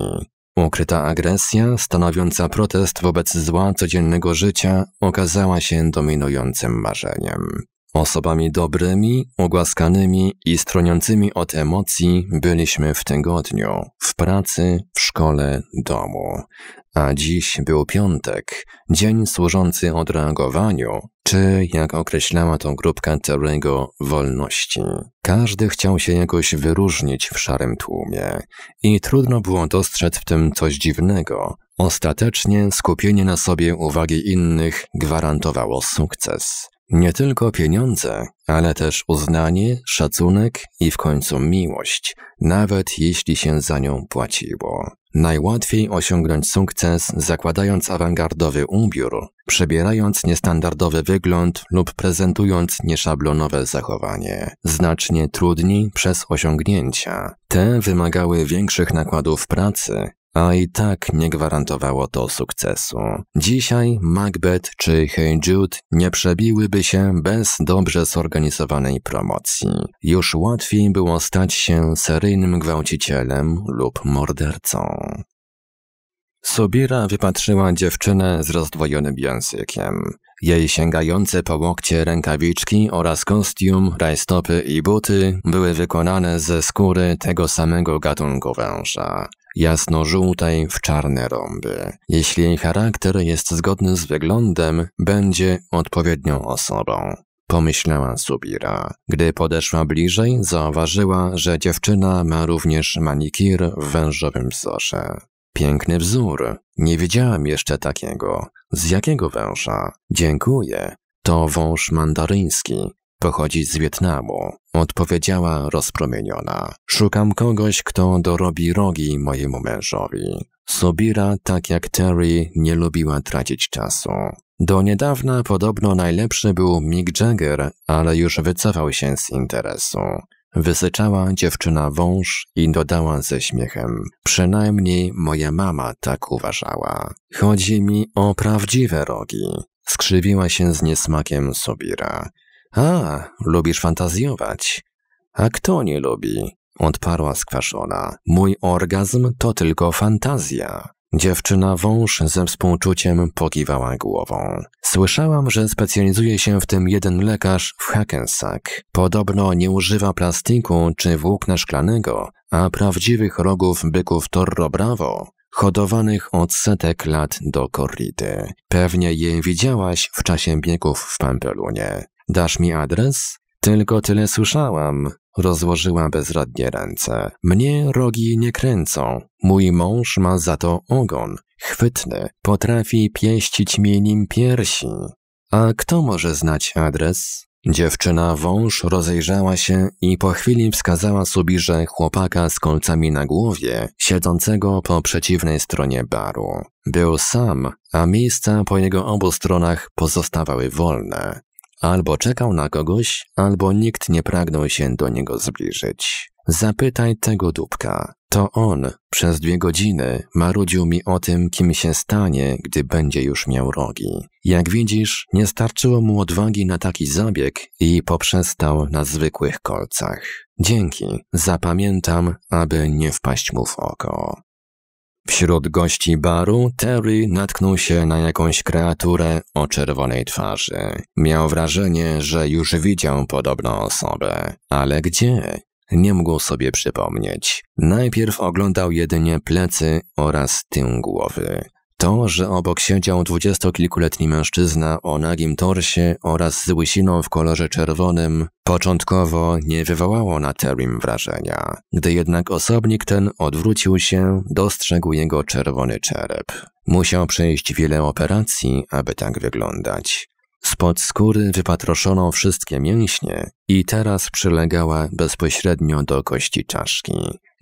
Ukryta agresja, stanowiąca protest wobec zła codziennego życia, okazała się dominującym marzeniem. Osobami dobrymi, ogłaskanymi i stroniącymi od emocji byliśmy w tygodniu, w pracy, w szkole, domu. A dziś był piątek, dzień służący odreagowaniu, czy jak określała tą grupka całego wolności. Każdy chciał się jakoś wyróżnić w szarym tłumie i trudno było dostrzec w tym coś dziwnego. Ostatecznie skupienie na sobie uwagi innych gwarantowało sukces. Nie tylko pieniądze, ale też uznanie, szacunek i w końcu miłość, nawet jeśli się za nią płaciło. Najłatwiej osiągnąć sukces zakładając awangardowy ubiór, przebierając niestandardowy wygląd lub prezentując nieszablonowe zachowanie. Znacznie trudniej przez osiągnięcia. Te wymagały większych nakładów pracy, a i tak nie gwarantowało to sukcesu. Dzisiaj Macbeth czy Hey Jude nie przebiłyby się bez dobrze zorganizowanej promocji. Już łatwiej było stać się seryjnym gwałcicielem lub mordercą. Sobira wypatrzyła dziewczynę z rozdwojonym językiem. Jej sięgające po łokcie rękawiczki oraz kostium, rajstopy i buty były wykonane ze skóry tego samego gatunku węża jasno-żółtej w czarne rąby. Jeśli jej charakter jest zgodny z wyglądem, będzie odpowiednią osobą. Pomyślała Subira. Gdy podeszła bliżej, zauważyła, że dziewczyna ma również manikir w wężowym wzorze. Piękny wzór. Nie widziałam jeszcze takiego. Z jakiego węża? Dziękuję. To wąż mandaryński pochodzi z Wietnamu, odpowiedziała rozpromieniona. Szukam kogoś, kto dorobi rogi mojemu mężowi. Sobira, tak jak Terry, nie lubiła tracić czasu. Do niedawna podobno najlepszy był Mick Jagger, ale już wycofał się z interesu. Wysyczała dziewczyna wąż i dodała ze śmiechem. Przynajmniej moja mama tak uważała. Chodzi mi o prawdziwe rogi. Skrzywiła się z niesmakiem Sobira. A, lubisz fantazjować. A kto nie lubi? Odparła skwaszona. Mój orgazm to tylko fantazja. Dziewczyna wąż ze współczuciem pokiwała głową. Słyszałam, że specjalizuje się w tym jeden lekarz w Hackensack. Podobno nie używa plastiku czy włókna szklanego, a prawdziwych rogów byków Torro Bravo, hodowanych od setek lat do korlity. Pewnie je widziałaś w czasie biegów w Pampelunie. Dasz mi adres? Tylko tyle słyszałam. Rozłożyła bezradnie ręce. Mnie rogi nie kręcą. Mój mąż ma za to ogon. Chwytny. Potrafi pieścić mi nim piersi. A kto może znać adres? Dziewczyna wąż rozejrzała się i po chwili wskazała Subirze chłopaka z kolcami na głowie, siedzącego po przeciwnej stronie baru. Był sam, a miejsca po jego obu stronach pozostawały wolne. Albo czekał na kogoś, albo nikt nie pragnął się do niego zbliżyć. Zapytaj tego dupka. To on przez dwie godziny marudził mi o tym, kim się stanie, gdy będzie już miał rogi. Jak widzisz, nie starczyło mu odwagi na taki zabieg i poprzestał na zwykłych kolcach. Dzięki, zapamiętam, aby nie wpaść mu w oko. Wśród gości baru Terry natknął się na jakąś kreaturę o czerwonej twarzy. Miał wrażenie, że już widział podobną osobę. Ale gdzie? Nie mógł sobie przypomnieć. Najpierw oglądał jedynie plecy oraz tył głowy. To, że obok siedział dwudziestokilkuletni mężczyzna o nagim torsie oraz z łysiną w kolorze czerwonym, początkowo nie wywołało na Terrym wrażenia. Gdy jednak osobnik ten odwrócił się, dostrzegł jego czerwony czerep. Musiał przejść wiele operacji, aby tak wyglądać. Spod skóry wypatroszono wszystkie mięśnie i teraz przylegała bezpośrednio do kości czaszki.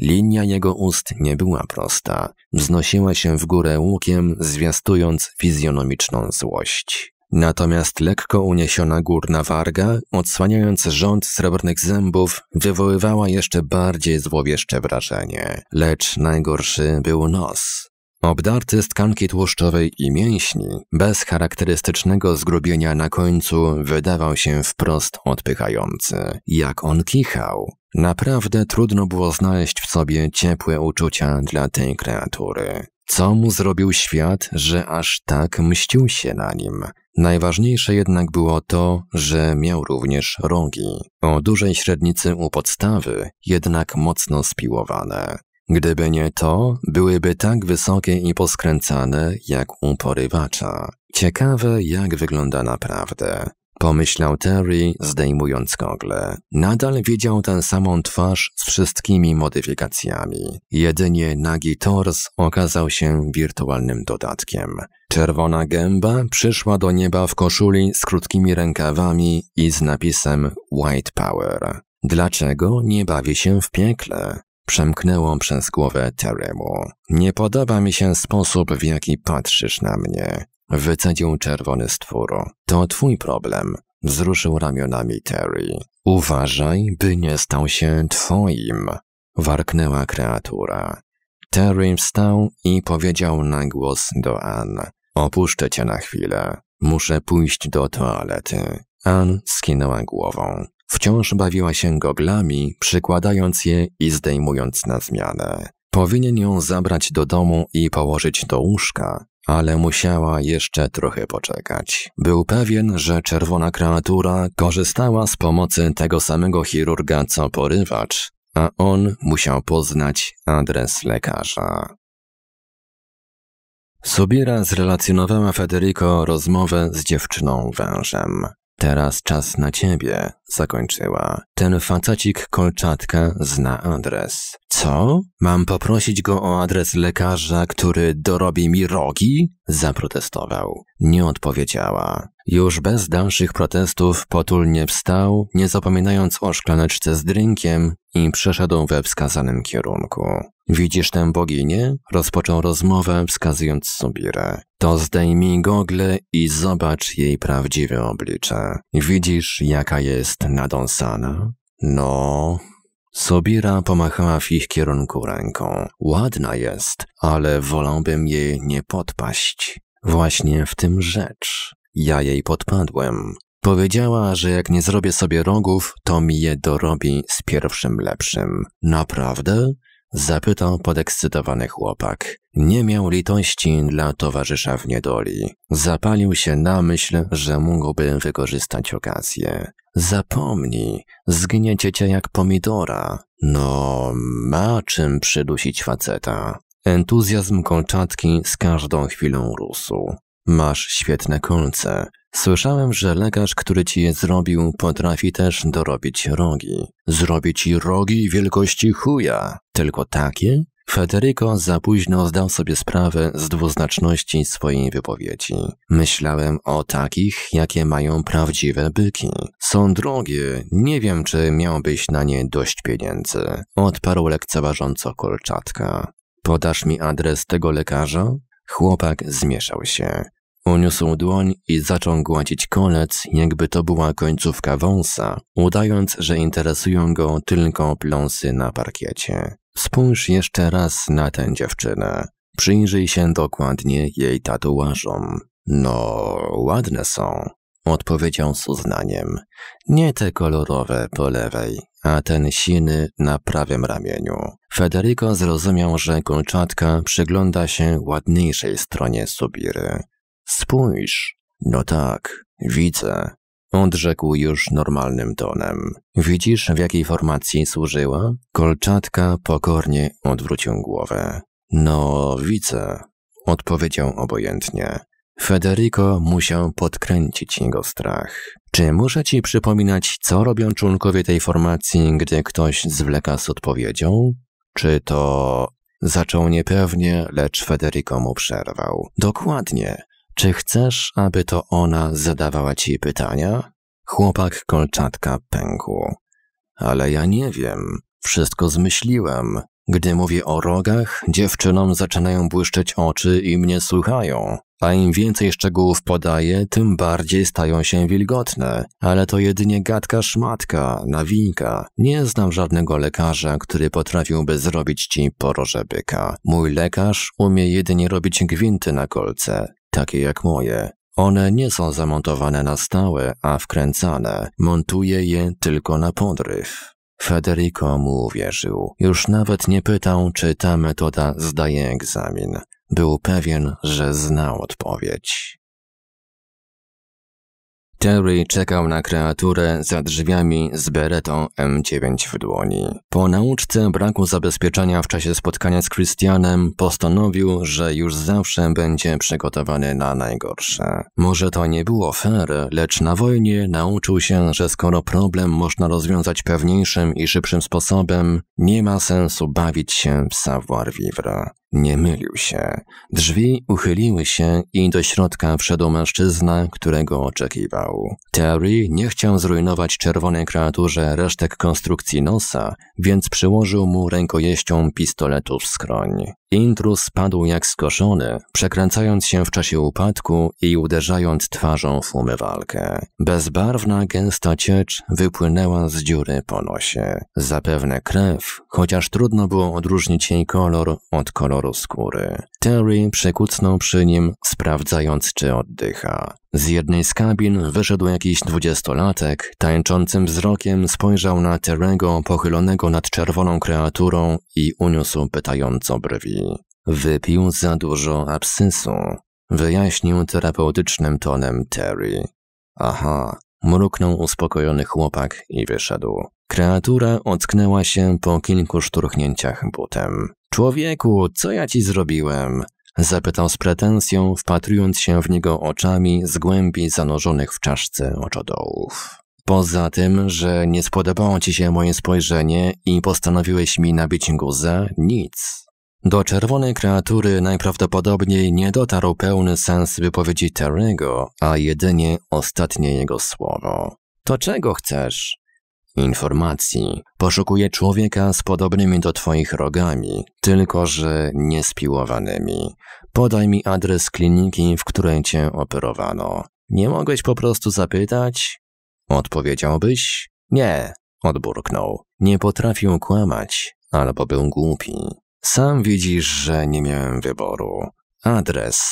Linia jego ust nie była prosta. Wznosiła się w górę łukiem, zwiastując fizjonomiczną złość. Natomiast lekko uniesiona górna warga, odsłaniając rząd srebrnych zębów, wywoływała jeszcze bardziej złowieszcze wrażenie. Lecz najgorszy był nos. Obdarty z tkanki tłuszczowej i mięśni, bez charakterystycznego zgrubienia na końcu, wydawał się wprost odpychający. Jak on kichał! Naprawdę trudno było znaleźć w sobie ciepłe uczucia dla tej kreatury. Co mu zrobił świat, że aż tak mścił się na nim? Najważniejsze jednak było to, że miał również rogi, o dużej średnicy u podstawy, jednak mocno spiłowane. Gdyby nie to, byłyby tak wysokie i poskręcane jak u porywacza. Ciekawe, jak wygląda naprawdę. Pomyślał Terry, zdejmując kogle. Nadal widział tę samą twarz z wszystkimi modyfikacjami. Jedynie nagi tors okazał się wirtualnym dodatkiem. Czerwona gęba przyszła do nieba w koszuli z krótkimi rękawami i z napisem White Power. Dlaczego nie bawi się w piekle? przemknęło przez głowę Teremu. Nie podoba mi się sposób, w jaki patrzysz na mnie. Wycedził czerwony stwór. To twój problem. Wzruszył ramionami Terry. Uważaj, by nie stał się twoim. Warknęła kreatura. Terry wstał i powiedział na głos do Ann. Opuszczę cię na chwilę. Muszę pójść do toalety. Ann skinęła głową. Wciąż bawiła się goglami, przykładając je i zdejmując na zmianę. Powinien ją zabrać do domu i położyć do łóżka, ale musiała jeszcze trochę poczekać. Był pewien, że czerwona kreatura korzystała z pomocy tego samego chirurga co porywacz, a on musiał poznać adres lekarza. Subira zrelacjonowała Federico rozmowę z dziewczyną wężem. Teraz czas na ciebie, zakończyła. Ten facacik kolczatka zna adres. Co? Mam poprosić go o adres lekarza, który dorobi mi rogi? Zaprotestował. Nie odpowiedziała. Już bez dalszych protestów potulnie wstał, nie zapominając o szklaneczce z drinkiem i przeszedł we wskazanym kierunku. Widzisz tę boginię? Rozpoczął rozmowę, wskazując Subirę to zdejmij gogle i zobacz jej prawdziwe oblicze. Widzisz, jaka jest nadąsana? No... Sobira pomachała w ich kierunku ręką. Ładna jest, ale wolałbym jej nie podpaść. Właśnie w tym rzecz. Ja jej podpadłem. Powiedziała, że jak nie zrobię sobie rogów, to mi je dorobi z pierwszym lepszym. Naprawdę? Zapytał podekscytowany chłopak. Nie miał litości dla towarzysza w niedoli. Zapalił się na myśl, że mógłby wykorzystać okazję. Zapomnij, zgniecie cię jak pomidora. No, ma czym przydusić faceta. Entuzjazm kolczatki z każdą chwilą rósł. Masz świetne kolce, Słyszałem, że lekarz, który ci je zrobił, potrafi też dorobić rogi. Zrobić ci rogi wielkości chuja. Tylko takie? Federico za późno zdał sobie sprawę z dwuznaczności swojej wypowiedzi. Myślałem o takich, jakie mają prawdziwe byki. Są drogie, nie wiem czy miałbyś na nie dość pieniędzy. Odparł lekceważąco kolczatka. Podasz mi adres tego lekarza? Chłopak zmieszał się. Uniósł dłoń i zaczął gładzić kolec, jakby to była końcówka wąsa, udając, że interesują go tylko pląsy na parkiecie. Spójrz jeszcze raz na tę dziewczynę. Przyjrzyj się dokładnie jej tatuażom. No, ładne są, odpowiedział z uznaniem. Nie te kolorowe po lewej, a ten siny na prawym ramieniu. Federico zrozumiał, że kolczatka przygląda się ładniejszej stronie Subiry. Spójrz. No tak, widzę. Odrzekł już normalnym tonem. Widzisz, w jakiej formacji służyła? Kolczatka pokornie odwrócił głowę. No, widzę. Odpowiedział obojętnie. Federico musiał podkręcić jego strach. Czy muszę ci przypominać, co robią członkowie tej formacji, gdy ktoś zwleka z odpowiedzią? Czy to... Zaczął niepewnie, lecz Federico mu przerwał. Dokładnie. Czy chcesz, aby to ona zadawała ci pytania? Chłopak kolczatka pękł. Ale ja nie wiem. Wszystko zmyśliłem. Gdy mówię o rogach, dziewczynom zaczynają błyszczeć oczy i mnie słuchają. A im więcej szczegółów podaję, tym bardziej stają się wilgotne. Ale to jedynie gadka szmatka, nawinka. Nie znam żadnego lekarza, który potrafiłby zrobić ci poroże byka. Mój lekarz umie jedynie robić gwinty na kolce takie jak moje. One nie są zamontowane na stałe, a wkręcane. Montuję je tylko na podryw. Federico mu uwierzył. Już nawet nie pytał, czy ta metoda zdaje egzamin. Był pewien, że zna odpowiedź. Terry czekał na kreaturę za drzwiami z beretą M9 w dłoni. Po nauczce braku zabezpieczenia w czasie spotkania z Christianem postanowił, że już zawsze będzie przygotowany na najgorsze. Może to nie było fair, lecz na wojnie nauczył się, że skoro problem można rozwiązać pewniejszym i szybszym sposobem, nie ma sensu bawić się w savoir vivre. Nie mylił się. Drzwi uchyliły się i do środka wszedł mężczyzna, którego oczekiwał. Terry nie chciał zrujnować czerwonej kreaturze resztek konstrukcji nosa, więc przyłożył mu rękojeścią pistoletu w skroń. Intrus spadł jak skoszony, przekręcając się w czasie upadku i uderzając twarzą w umywalkę. Bezbarwna, gęsta ciecz wypłynęła z dziury po nosie. Zapewne krew, chociaż trudno było odróżnić jej kolor od koloru skóry. Terry przekucnął przy nim, sprawdzając czy oddycha. Z jednej z kabin wyszedł jakiś dwudziestolatek, tańczącym wzrokiem spojrzał na Terego pochylonego nad czerwoną kreaturą i uniósł pytająco brwi. Wypił za dużo absysu, wyjaśnił terapeutycznym tonem Terry. Aha, mruknął uspokojony chłopak i wyszedł. Kreatura ocknęła się po kilku szturchnięciach butem. Człowieku, co ja ci zrobiłem? Zapytał z pretensją, wpatrując się w niego oczami z głębi zanurzonych w czaszce oczodołów. Poza tym, że nie spodobało ci się moje spojrzenie i postanowiłeś mi nabić guza, nic. Do czerwonej kreatury najprawdopodobniej nie dotarł pełny sens wypowiedzi Terry'ego, a jedynie ostatnie jego słowo. To czego chcesz? informacji. poszukuję człowieka z podobnymi do Twoich rogami, tylko że niespiłowanymi. Podaj mi adres kliniki, w której Cię operowano. Nie mogłeś po prostu zapytać? Odpowiedziałbyś? Nie, odburknął. Nie potrafił kłamać, albo był głupi. Sam widzisz, że nie miałem wyboru. Adres.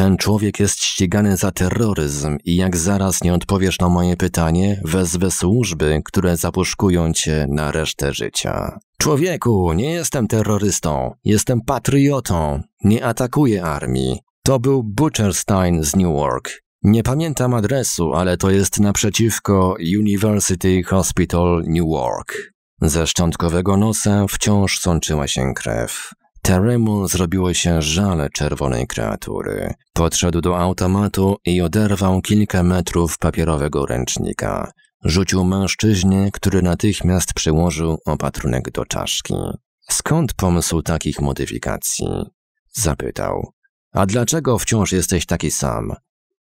Ten człowiek jest ścigany za terroryzm i jak zaraz nie odpowiesz na moje pytanie, wezwę służby, które zapuszkują cię na resztę życia. Człowieku, nie jestem terrorystą, jestem patriotą, nie atakuję armii. To był Butcherstein z Newark. Nie pamiętam adresu, ale to jest naprzeciwko University Hospital Newark. Ze szczątkowego nosa wciąż sączyła się krew. Teremu zrobiło się żale czerwonej kreatury. Podszedł do automatu i oderwał kilka metrów papierowego ręcznika. Rzucił mężczyźnie, który natychmiast przyłożył opatrunek do czaszki. Skąd pomysł takich modyfikacji? Zapytał. A dlaczego wciąż jesteś taki sam?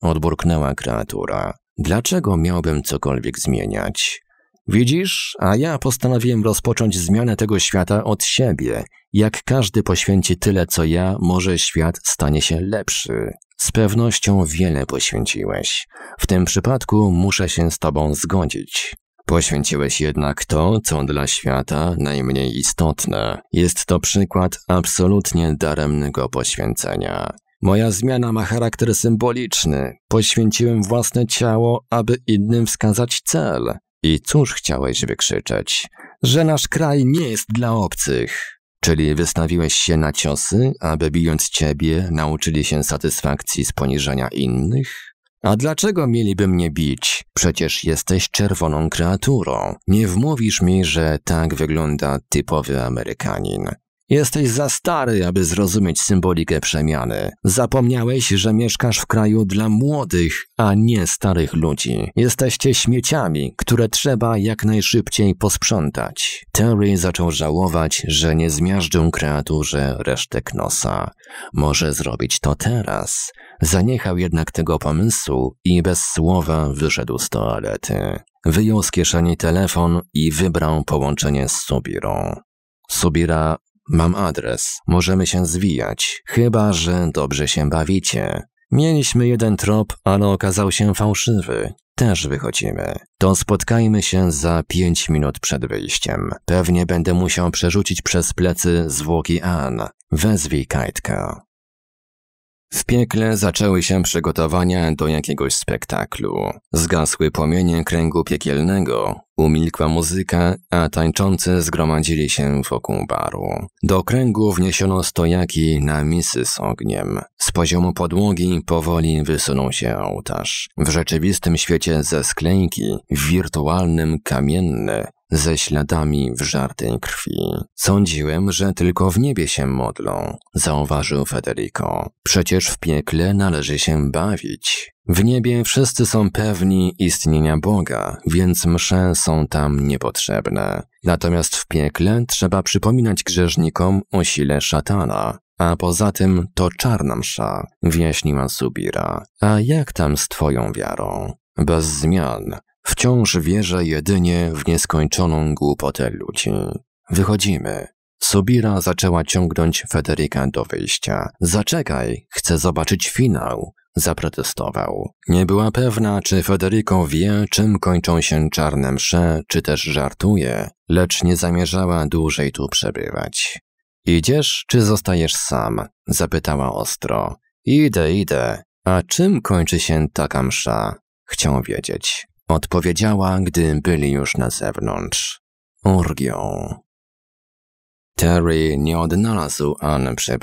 Odburknęła kreatura. Dlaczego miałbym cokolwiek zmieniać? Widzisz, a ja postanowiłem rozpocząć zmianę tego świata od siebie. Jak każdy poświęci tyle, co ja, może świat stanie się lepszy. Z pewnością wiele poświęciłeś. W tym przypadku muszę się z tobą zgodzić. Poświęciłeś jednak to, co dla świata najmniej istotne. Jest to przykład absolutnie daremnego poświęcenia. Moja zmiana ma charakter symboliczny. Poświęciłem własne ciało, aby innym wskazać cel. I cóż chciałeś wykrzyczeć? Że nasz kraj nie jest dla obcych. Czyli wystawiłeś się na ciosy, aby bijąc ciebie nauczyli się satysfakcji z poniżenia innych? A dlaczego mieliby mnie bić? Przecież jesteś czerwoną kreaturą. Nie wmówisz mi, że tak wygląda typowy Amerykanin. Jesteś za stary, aby zrozumieć symbolikę przemiany. Zapomniałeś, że mieszkasz w kraju dla młodych, a nie starych ludzi. Jesteście śmieciami, które trzeba jak najszybciej posprzątać. Terry zaczął żałować, że nie zmiażdżył kreaturze resztek nosa. Może zrobić to teraz. Zaniechał jednak tego pomysłu i bez słowa wyszedł z toalety. Wyjął z kieszeni telefon i wybrał połączenie z Subirą. Subira Mam adres, możemy się zwijać, chyba że dobrze się bawicie. Mieliśmy jeden trop, ale okazał się fałszywy. Też wychodzimy. To spotkajmy się za pięć minut przed wyjściem. Pewnie będę musiał przerzucić przez plecy zwłoki Ann. Wezwij Kajtka. W piekle zaczęły się przygotowania do jakiegoś spektaklu. Zgasły płomienie kręgu piekielnego, Umilkła muzyka, a tańczący zgromadzili się wokół baru. Do kręgu wniesiono stojaki na misy z ogniem. Z poziomu podłogi powoli wysunął się ołtarz. W rzeczywistym świecie ze sklejki, w wirtualnym kamienny, ze śladami w żartej krwi. Sądziłem, że tylko w niebie się modlą, zauważył Federico. Przecież w piekle należy się bawić. W niebie wszyscy są pewni istnienia Boga, więc msze są tam niepotrzebne. Natomiast w piekle trzeba przypominać grzeżnikom o sile szatana, a poza tym to czarna msza, wyjaśniła Subira. A jak tam z twoją wiarą? Bez zmian. Wciąż wierzę jedynie w nieskończoną głupotę ludzi. Wychodzimy. Subira zaczęła ciągnąć Federika do wyjścia. Zaczekaj, chcę zobaczyć finał. Zaprotestował. Nie była pewna, czy Federico wie, czym kończą się czarne msze, czy też żartuje, lecz nie zamierzała dłużej tu przebywać. Idziesz, czy zostajesz sam? Zapytała ostro. Idę, idę. A czym kończy się taka msza? Chciał wiedzieć. Odpowiedziała, gdy byli już na zewnątrz. Orgią. Terry nie odnalazł Ann przy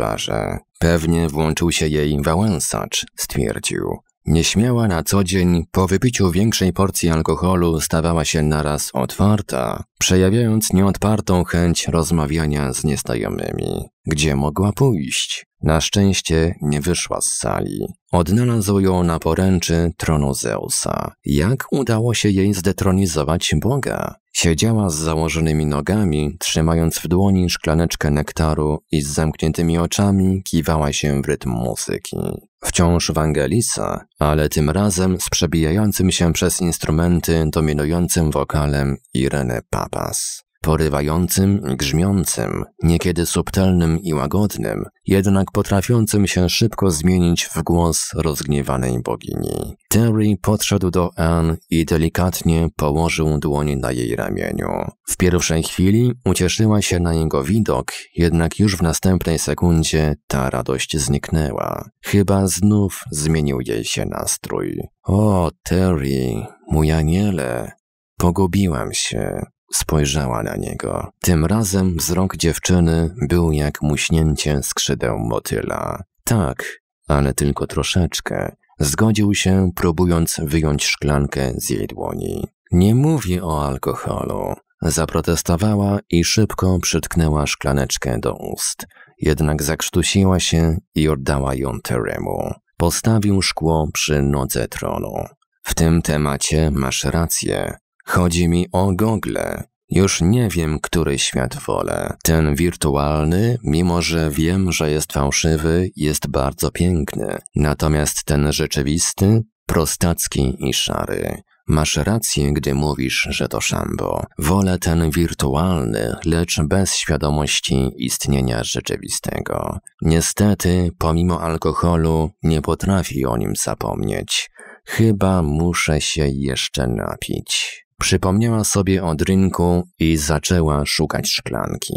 Pewnie włączył się jej wałęsacz, stwierdził. Nieśmiała na co dzień, po wypiciu większej porcji alkoholu stawała się naraz otwarta, przejawiając nieodpartą chęć rozmawiania z nieznajomymi. Gdzie mogła pójść? Na szczęście nie wyszła z sali. Odnalazł ją na poręczy tronu Zeusa. Jak udało się jej zdetronizować Boga? Siedziała z założonymi nogami, trzymając w dłoni szklaneczkę nektaru i z zamkniętymi oczami kiwała się w rytm muzyki. Wciąż Wangelisa, ale tym razem z przebijającym się przez instrumenty dominującym wokalem Irene Papas porywającym, grzmiącym, niekiedy subtelnym i łagodnym, jednak potrafiącym się szybko zmienić w głos rozgniewanej bogini. Terry podszedł do Ann i delikatnie położył dłoń na jej ramieniu. W pierwszej chwili ucieszyła się na jego widok, jednak już w następnej sekundzie ta radość zniknęła. Chyba znów zmienił jej się nastrój. O, Terry, mój aniele, pogubiłam się. Spojrzała na niego. Tym razem wzrok dziewczyny był jak muśnięcie skrzydeł motyla. Tak, ale tylko troszeczkę. Zgodził się, próbując wyjąć szklankę z jej dłoni. Nie mówię o alkoholu. Zaprotestowała i szybko przytknęła szklaneczkę do ust. Jednak zakrztusiła się i oddała ją Teremu. Postawił szkło przy nodze tronu. W tym temacie masz rację. Chodzi mi o gogle. Już nie wiem, który świat wolę. Ten wirtualny, mimo że wiem, że jest fałszywy, jest bardzo piękny. Natomiast ten rzeczywisty, prostacki i szary. Masz rację, gdy mówisz, że to szambo. Wolę ten wirtualny, lecz bez świadomości istnienia rzeczywistego. Niestety, pomimo alkoholu, nie potrafi o nim zapomnieć. Chyba muszę się jeszcze napić. Przypomniała sobie o drinku i zaczęła szukać szklanki.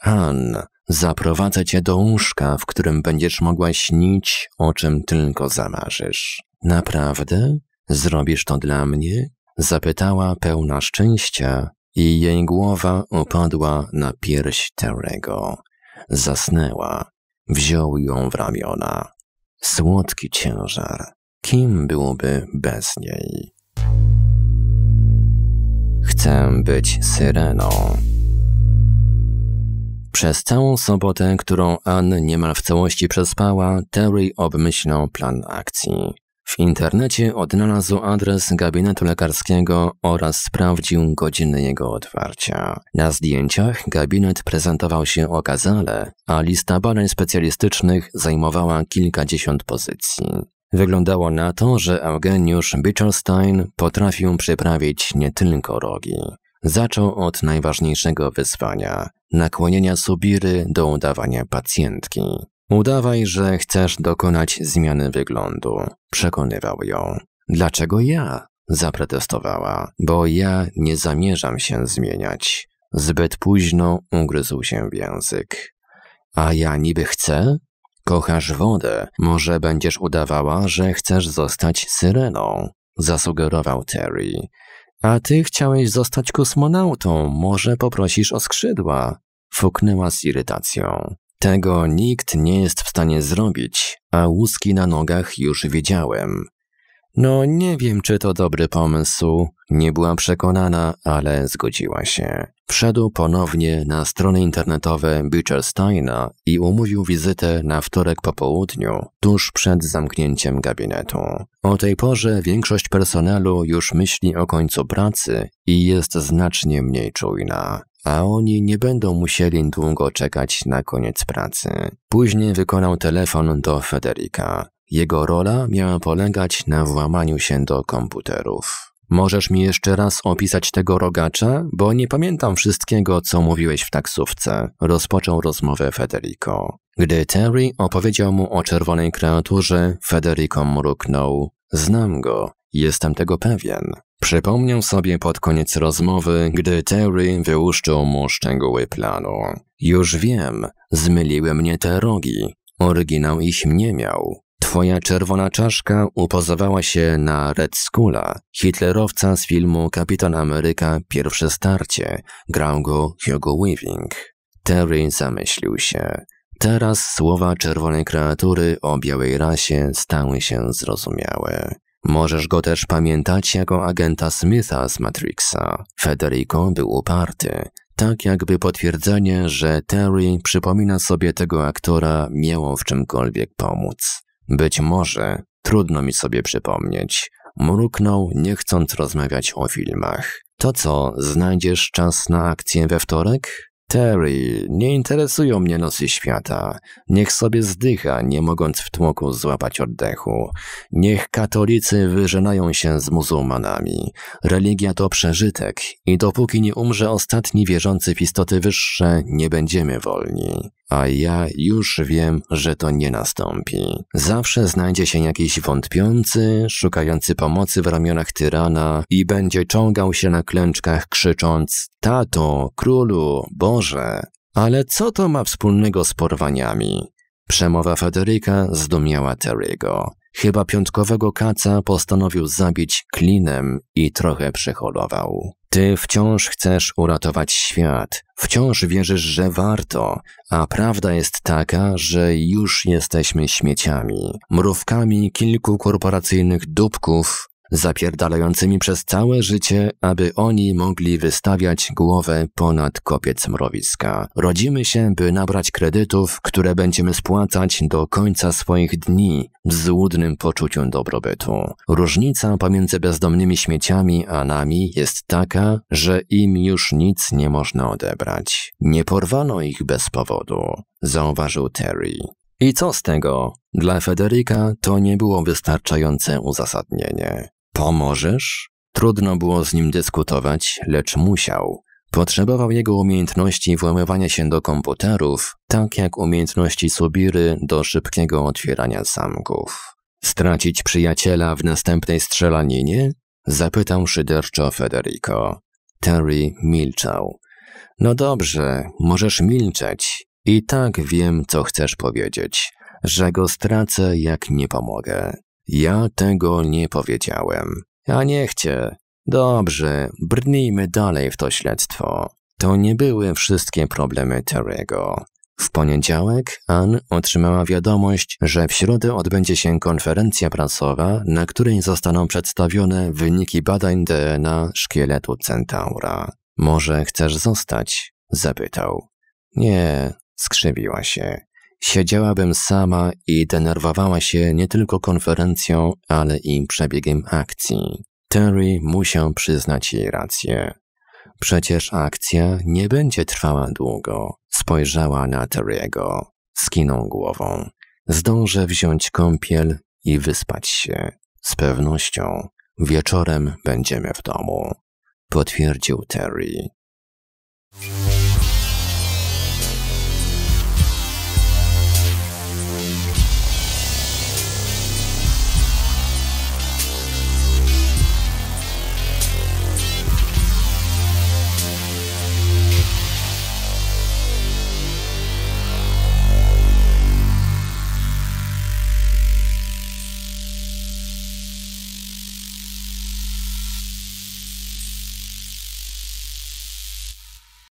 Han, zaprowadzę cię do łóżka, w którym będziesz mogła śnić, o czym tylko zamarzysz. Naprawdę? Zrobisz to dla mnie? Zapytała pełna szczęścia i jej głowa opadła na pierś Terego. Zasnęła. Wziął ją w ramiona. Słodki ciężar. Kim byłoby bez niej? Chcę być syreną. Przez całą sobotę, którą Ann niemal w całości przespała, Terry obmyślał plan akcji. W internecie odnalazł adres gabinetu lekarskiego oraz sprawdził godziny jego otwarcia. Na zdjęciach gabinet prezentował się okazale, a lista badań specjalistycznych zajmowała kilkadziesiąt pozycji. Wyglądało na to, że Eugeniusz Bichelstein potrafił przyprawić nie tylko rogi. Zaczął od najważniejszego wyzwania nakłonienia Subiry do udawania pacjentki. Udawaj, że chcesz dokonać zmiany wyglądu. Przekonywał ją. Dlaczego ja? Zaprotestowała. Bo ja nie zamierzam się zmieniać. Zbyt późno ugryzł się w język. A ja niby chcę? Kochasz wodę, może będziesz udawała, że chcesz zostać syreną, zasugerował Terry. A ty chciałeś zostać kosmonautą, może poprosisz o skrzydła, fuknęła z irytacją. Tego nikt nie jest w stanie zrobić, a łuski na nogach już wiedziałem. No nie wiem, czy to dobry pomysł, nie była przekonana, ale zgodziła się. Wszedł ponownie na strony internetowe Büchersteina i umówił wizytę na wtorek po południu, tuż przed zamknięciem gabinetu. O tej porze większość personelu już myśli o końcu pracy i jest znacznie mniej czujna a oni nie będą musieli długo czekać na koniec pracy. Później wykonał telefon do Federika. Jego rola miała polegać na włamaniu się do komputerów. Możesz mi jeszcze raz opisać tego rogacza, bo nie pamiętam wszystkiego, co mówiłeś w taksówce, rozpoczął rozmowę Federico. Gdy Terry opowiedział mu o czerwonej kreaturze, Federico mruknął. Znam go, jestem tego pewien. Przypomniał sobie pod koniec rozmowy, gdy Terry wyłuszczył mu szczegóły planu. Już wiem, zmyliły mnie te rogi. Oryginał ich nie miał. Twoja czerwona czaszka upozowała się na Red Skulla, hitlerowca z filmu Kapitan Ameryka Pierwsze Starcie. Grał go Hugo Weaving. Terry zamyślił się. Teraz słowa czerwonej kreatury o białej rasie stały się zrozumiałe. Możesz go też pamiętać jako agenta Smitha z Matrixa. Federico był uparty. Tak jakby potwierdzenie, że Terry przypomina sobie tego aktora miało w czymkolwiek pomóc. Być może, trudno mi sobie przypomnieć. Mruknął, nie chcąc rozmawiać o filmach. To co, znajdziesz czas na akcję we wtorek? Terry, nie interesują mnie nosy świata. Niech sobie zdycha, nie mogąc w tłoku złapać oddechu. Niech katolicy wyżenają się z muzułmanami. Religia to przeżytek i dopóki nie umrze ostatni wierzący w istoty wyższe, nie będziemy wolni. A ja już wiem, że to nie nastąpi. Zawsze znajdzie się jakiś wątpiący, szukający pomocy w ramionach tyrana i będzie ciągał się na klęczkach krzycząc Tato, królu, bo może. Ale co to ma wspólnego z porwaniami? Przemowa Federika zdumiała Terry'ego. Chyba piątkowego kaca postanowił zabić klinem i trochę przeholował. Ty wciąż chcesz uratować świat, wciąż wierzysz, że warto, a prawda jest taka, że już jesteśmy śmieciami, mrówkami kilku korporacyjnych dupków, zapierdalającymi przez całe życie, aby oni mogli wystawiać głowę ponad kopiec mrowiska. Rodzimy się, by nabrać kredytów, które będziemy spłacać do końca swoich dni w złudnym poczuciu dobrobytu. Różnica pomiędzy bezdomnymi śmieciami a nami jest taka, że im już nic nie można odebrać. Nie porwano ich bez powodu, zauważył Terry. I co z tego? Dla Federika to nie było wystarczające uzasadnienie. Pomożesz? Trudno było z nim dyskutować, lecz musiał. Potrzebował jego umiejętności włamywania się do komputerów, tak jak umiejętności Subiry do szybkiego otwierania zamków. Stracić przyjaciela w następnej strzelaninie? Zapytał szyderczo Federico. Terry milczał. No dobrze, możesz milczeć. I tak wiem, co chcesz powiedzieć, że go stracę, jak nie pomogę. Ja tego nie powiedziałem. A chcę. Dobrze, brnijmy dalej w to śledztwo. To nie były wszystkie problemy Terry'ego. W poniedziałek Ann otrzymała wiadomość, że w środę odbędzie się konferencja prasowa, na której zostaną przedstawione wyniki badań DNA szkieletu centaura. Może chcesz zostać? zapytał. Nie, skrzywiła się. Siedziałabym sama i denerwowała się nie tylko konferencją, ale i przebiegiem akcji. Terry musiał przyznać jej rację. Przecież akcja nie będzie trwała długo. Spojrzała na Terry'ego. Skinął głową. Zdążę wziąć kąpiel i wyspać się. Z pewnością. Wieczorem będziemy w domu. Potwierdził Terry.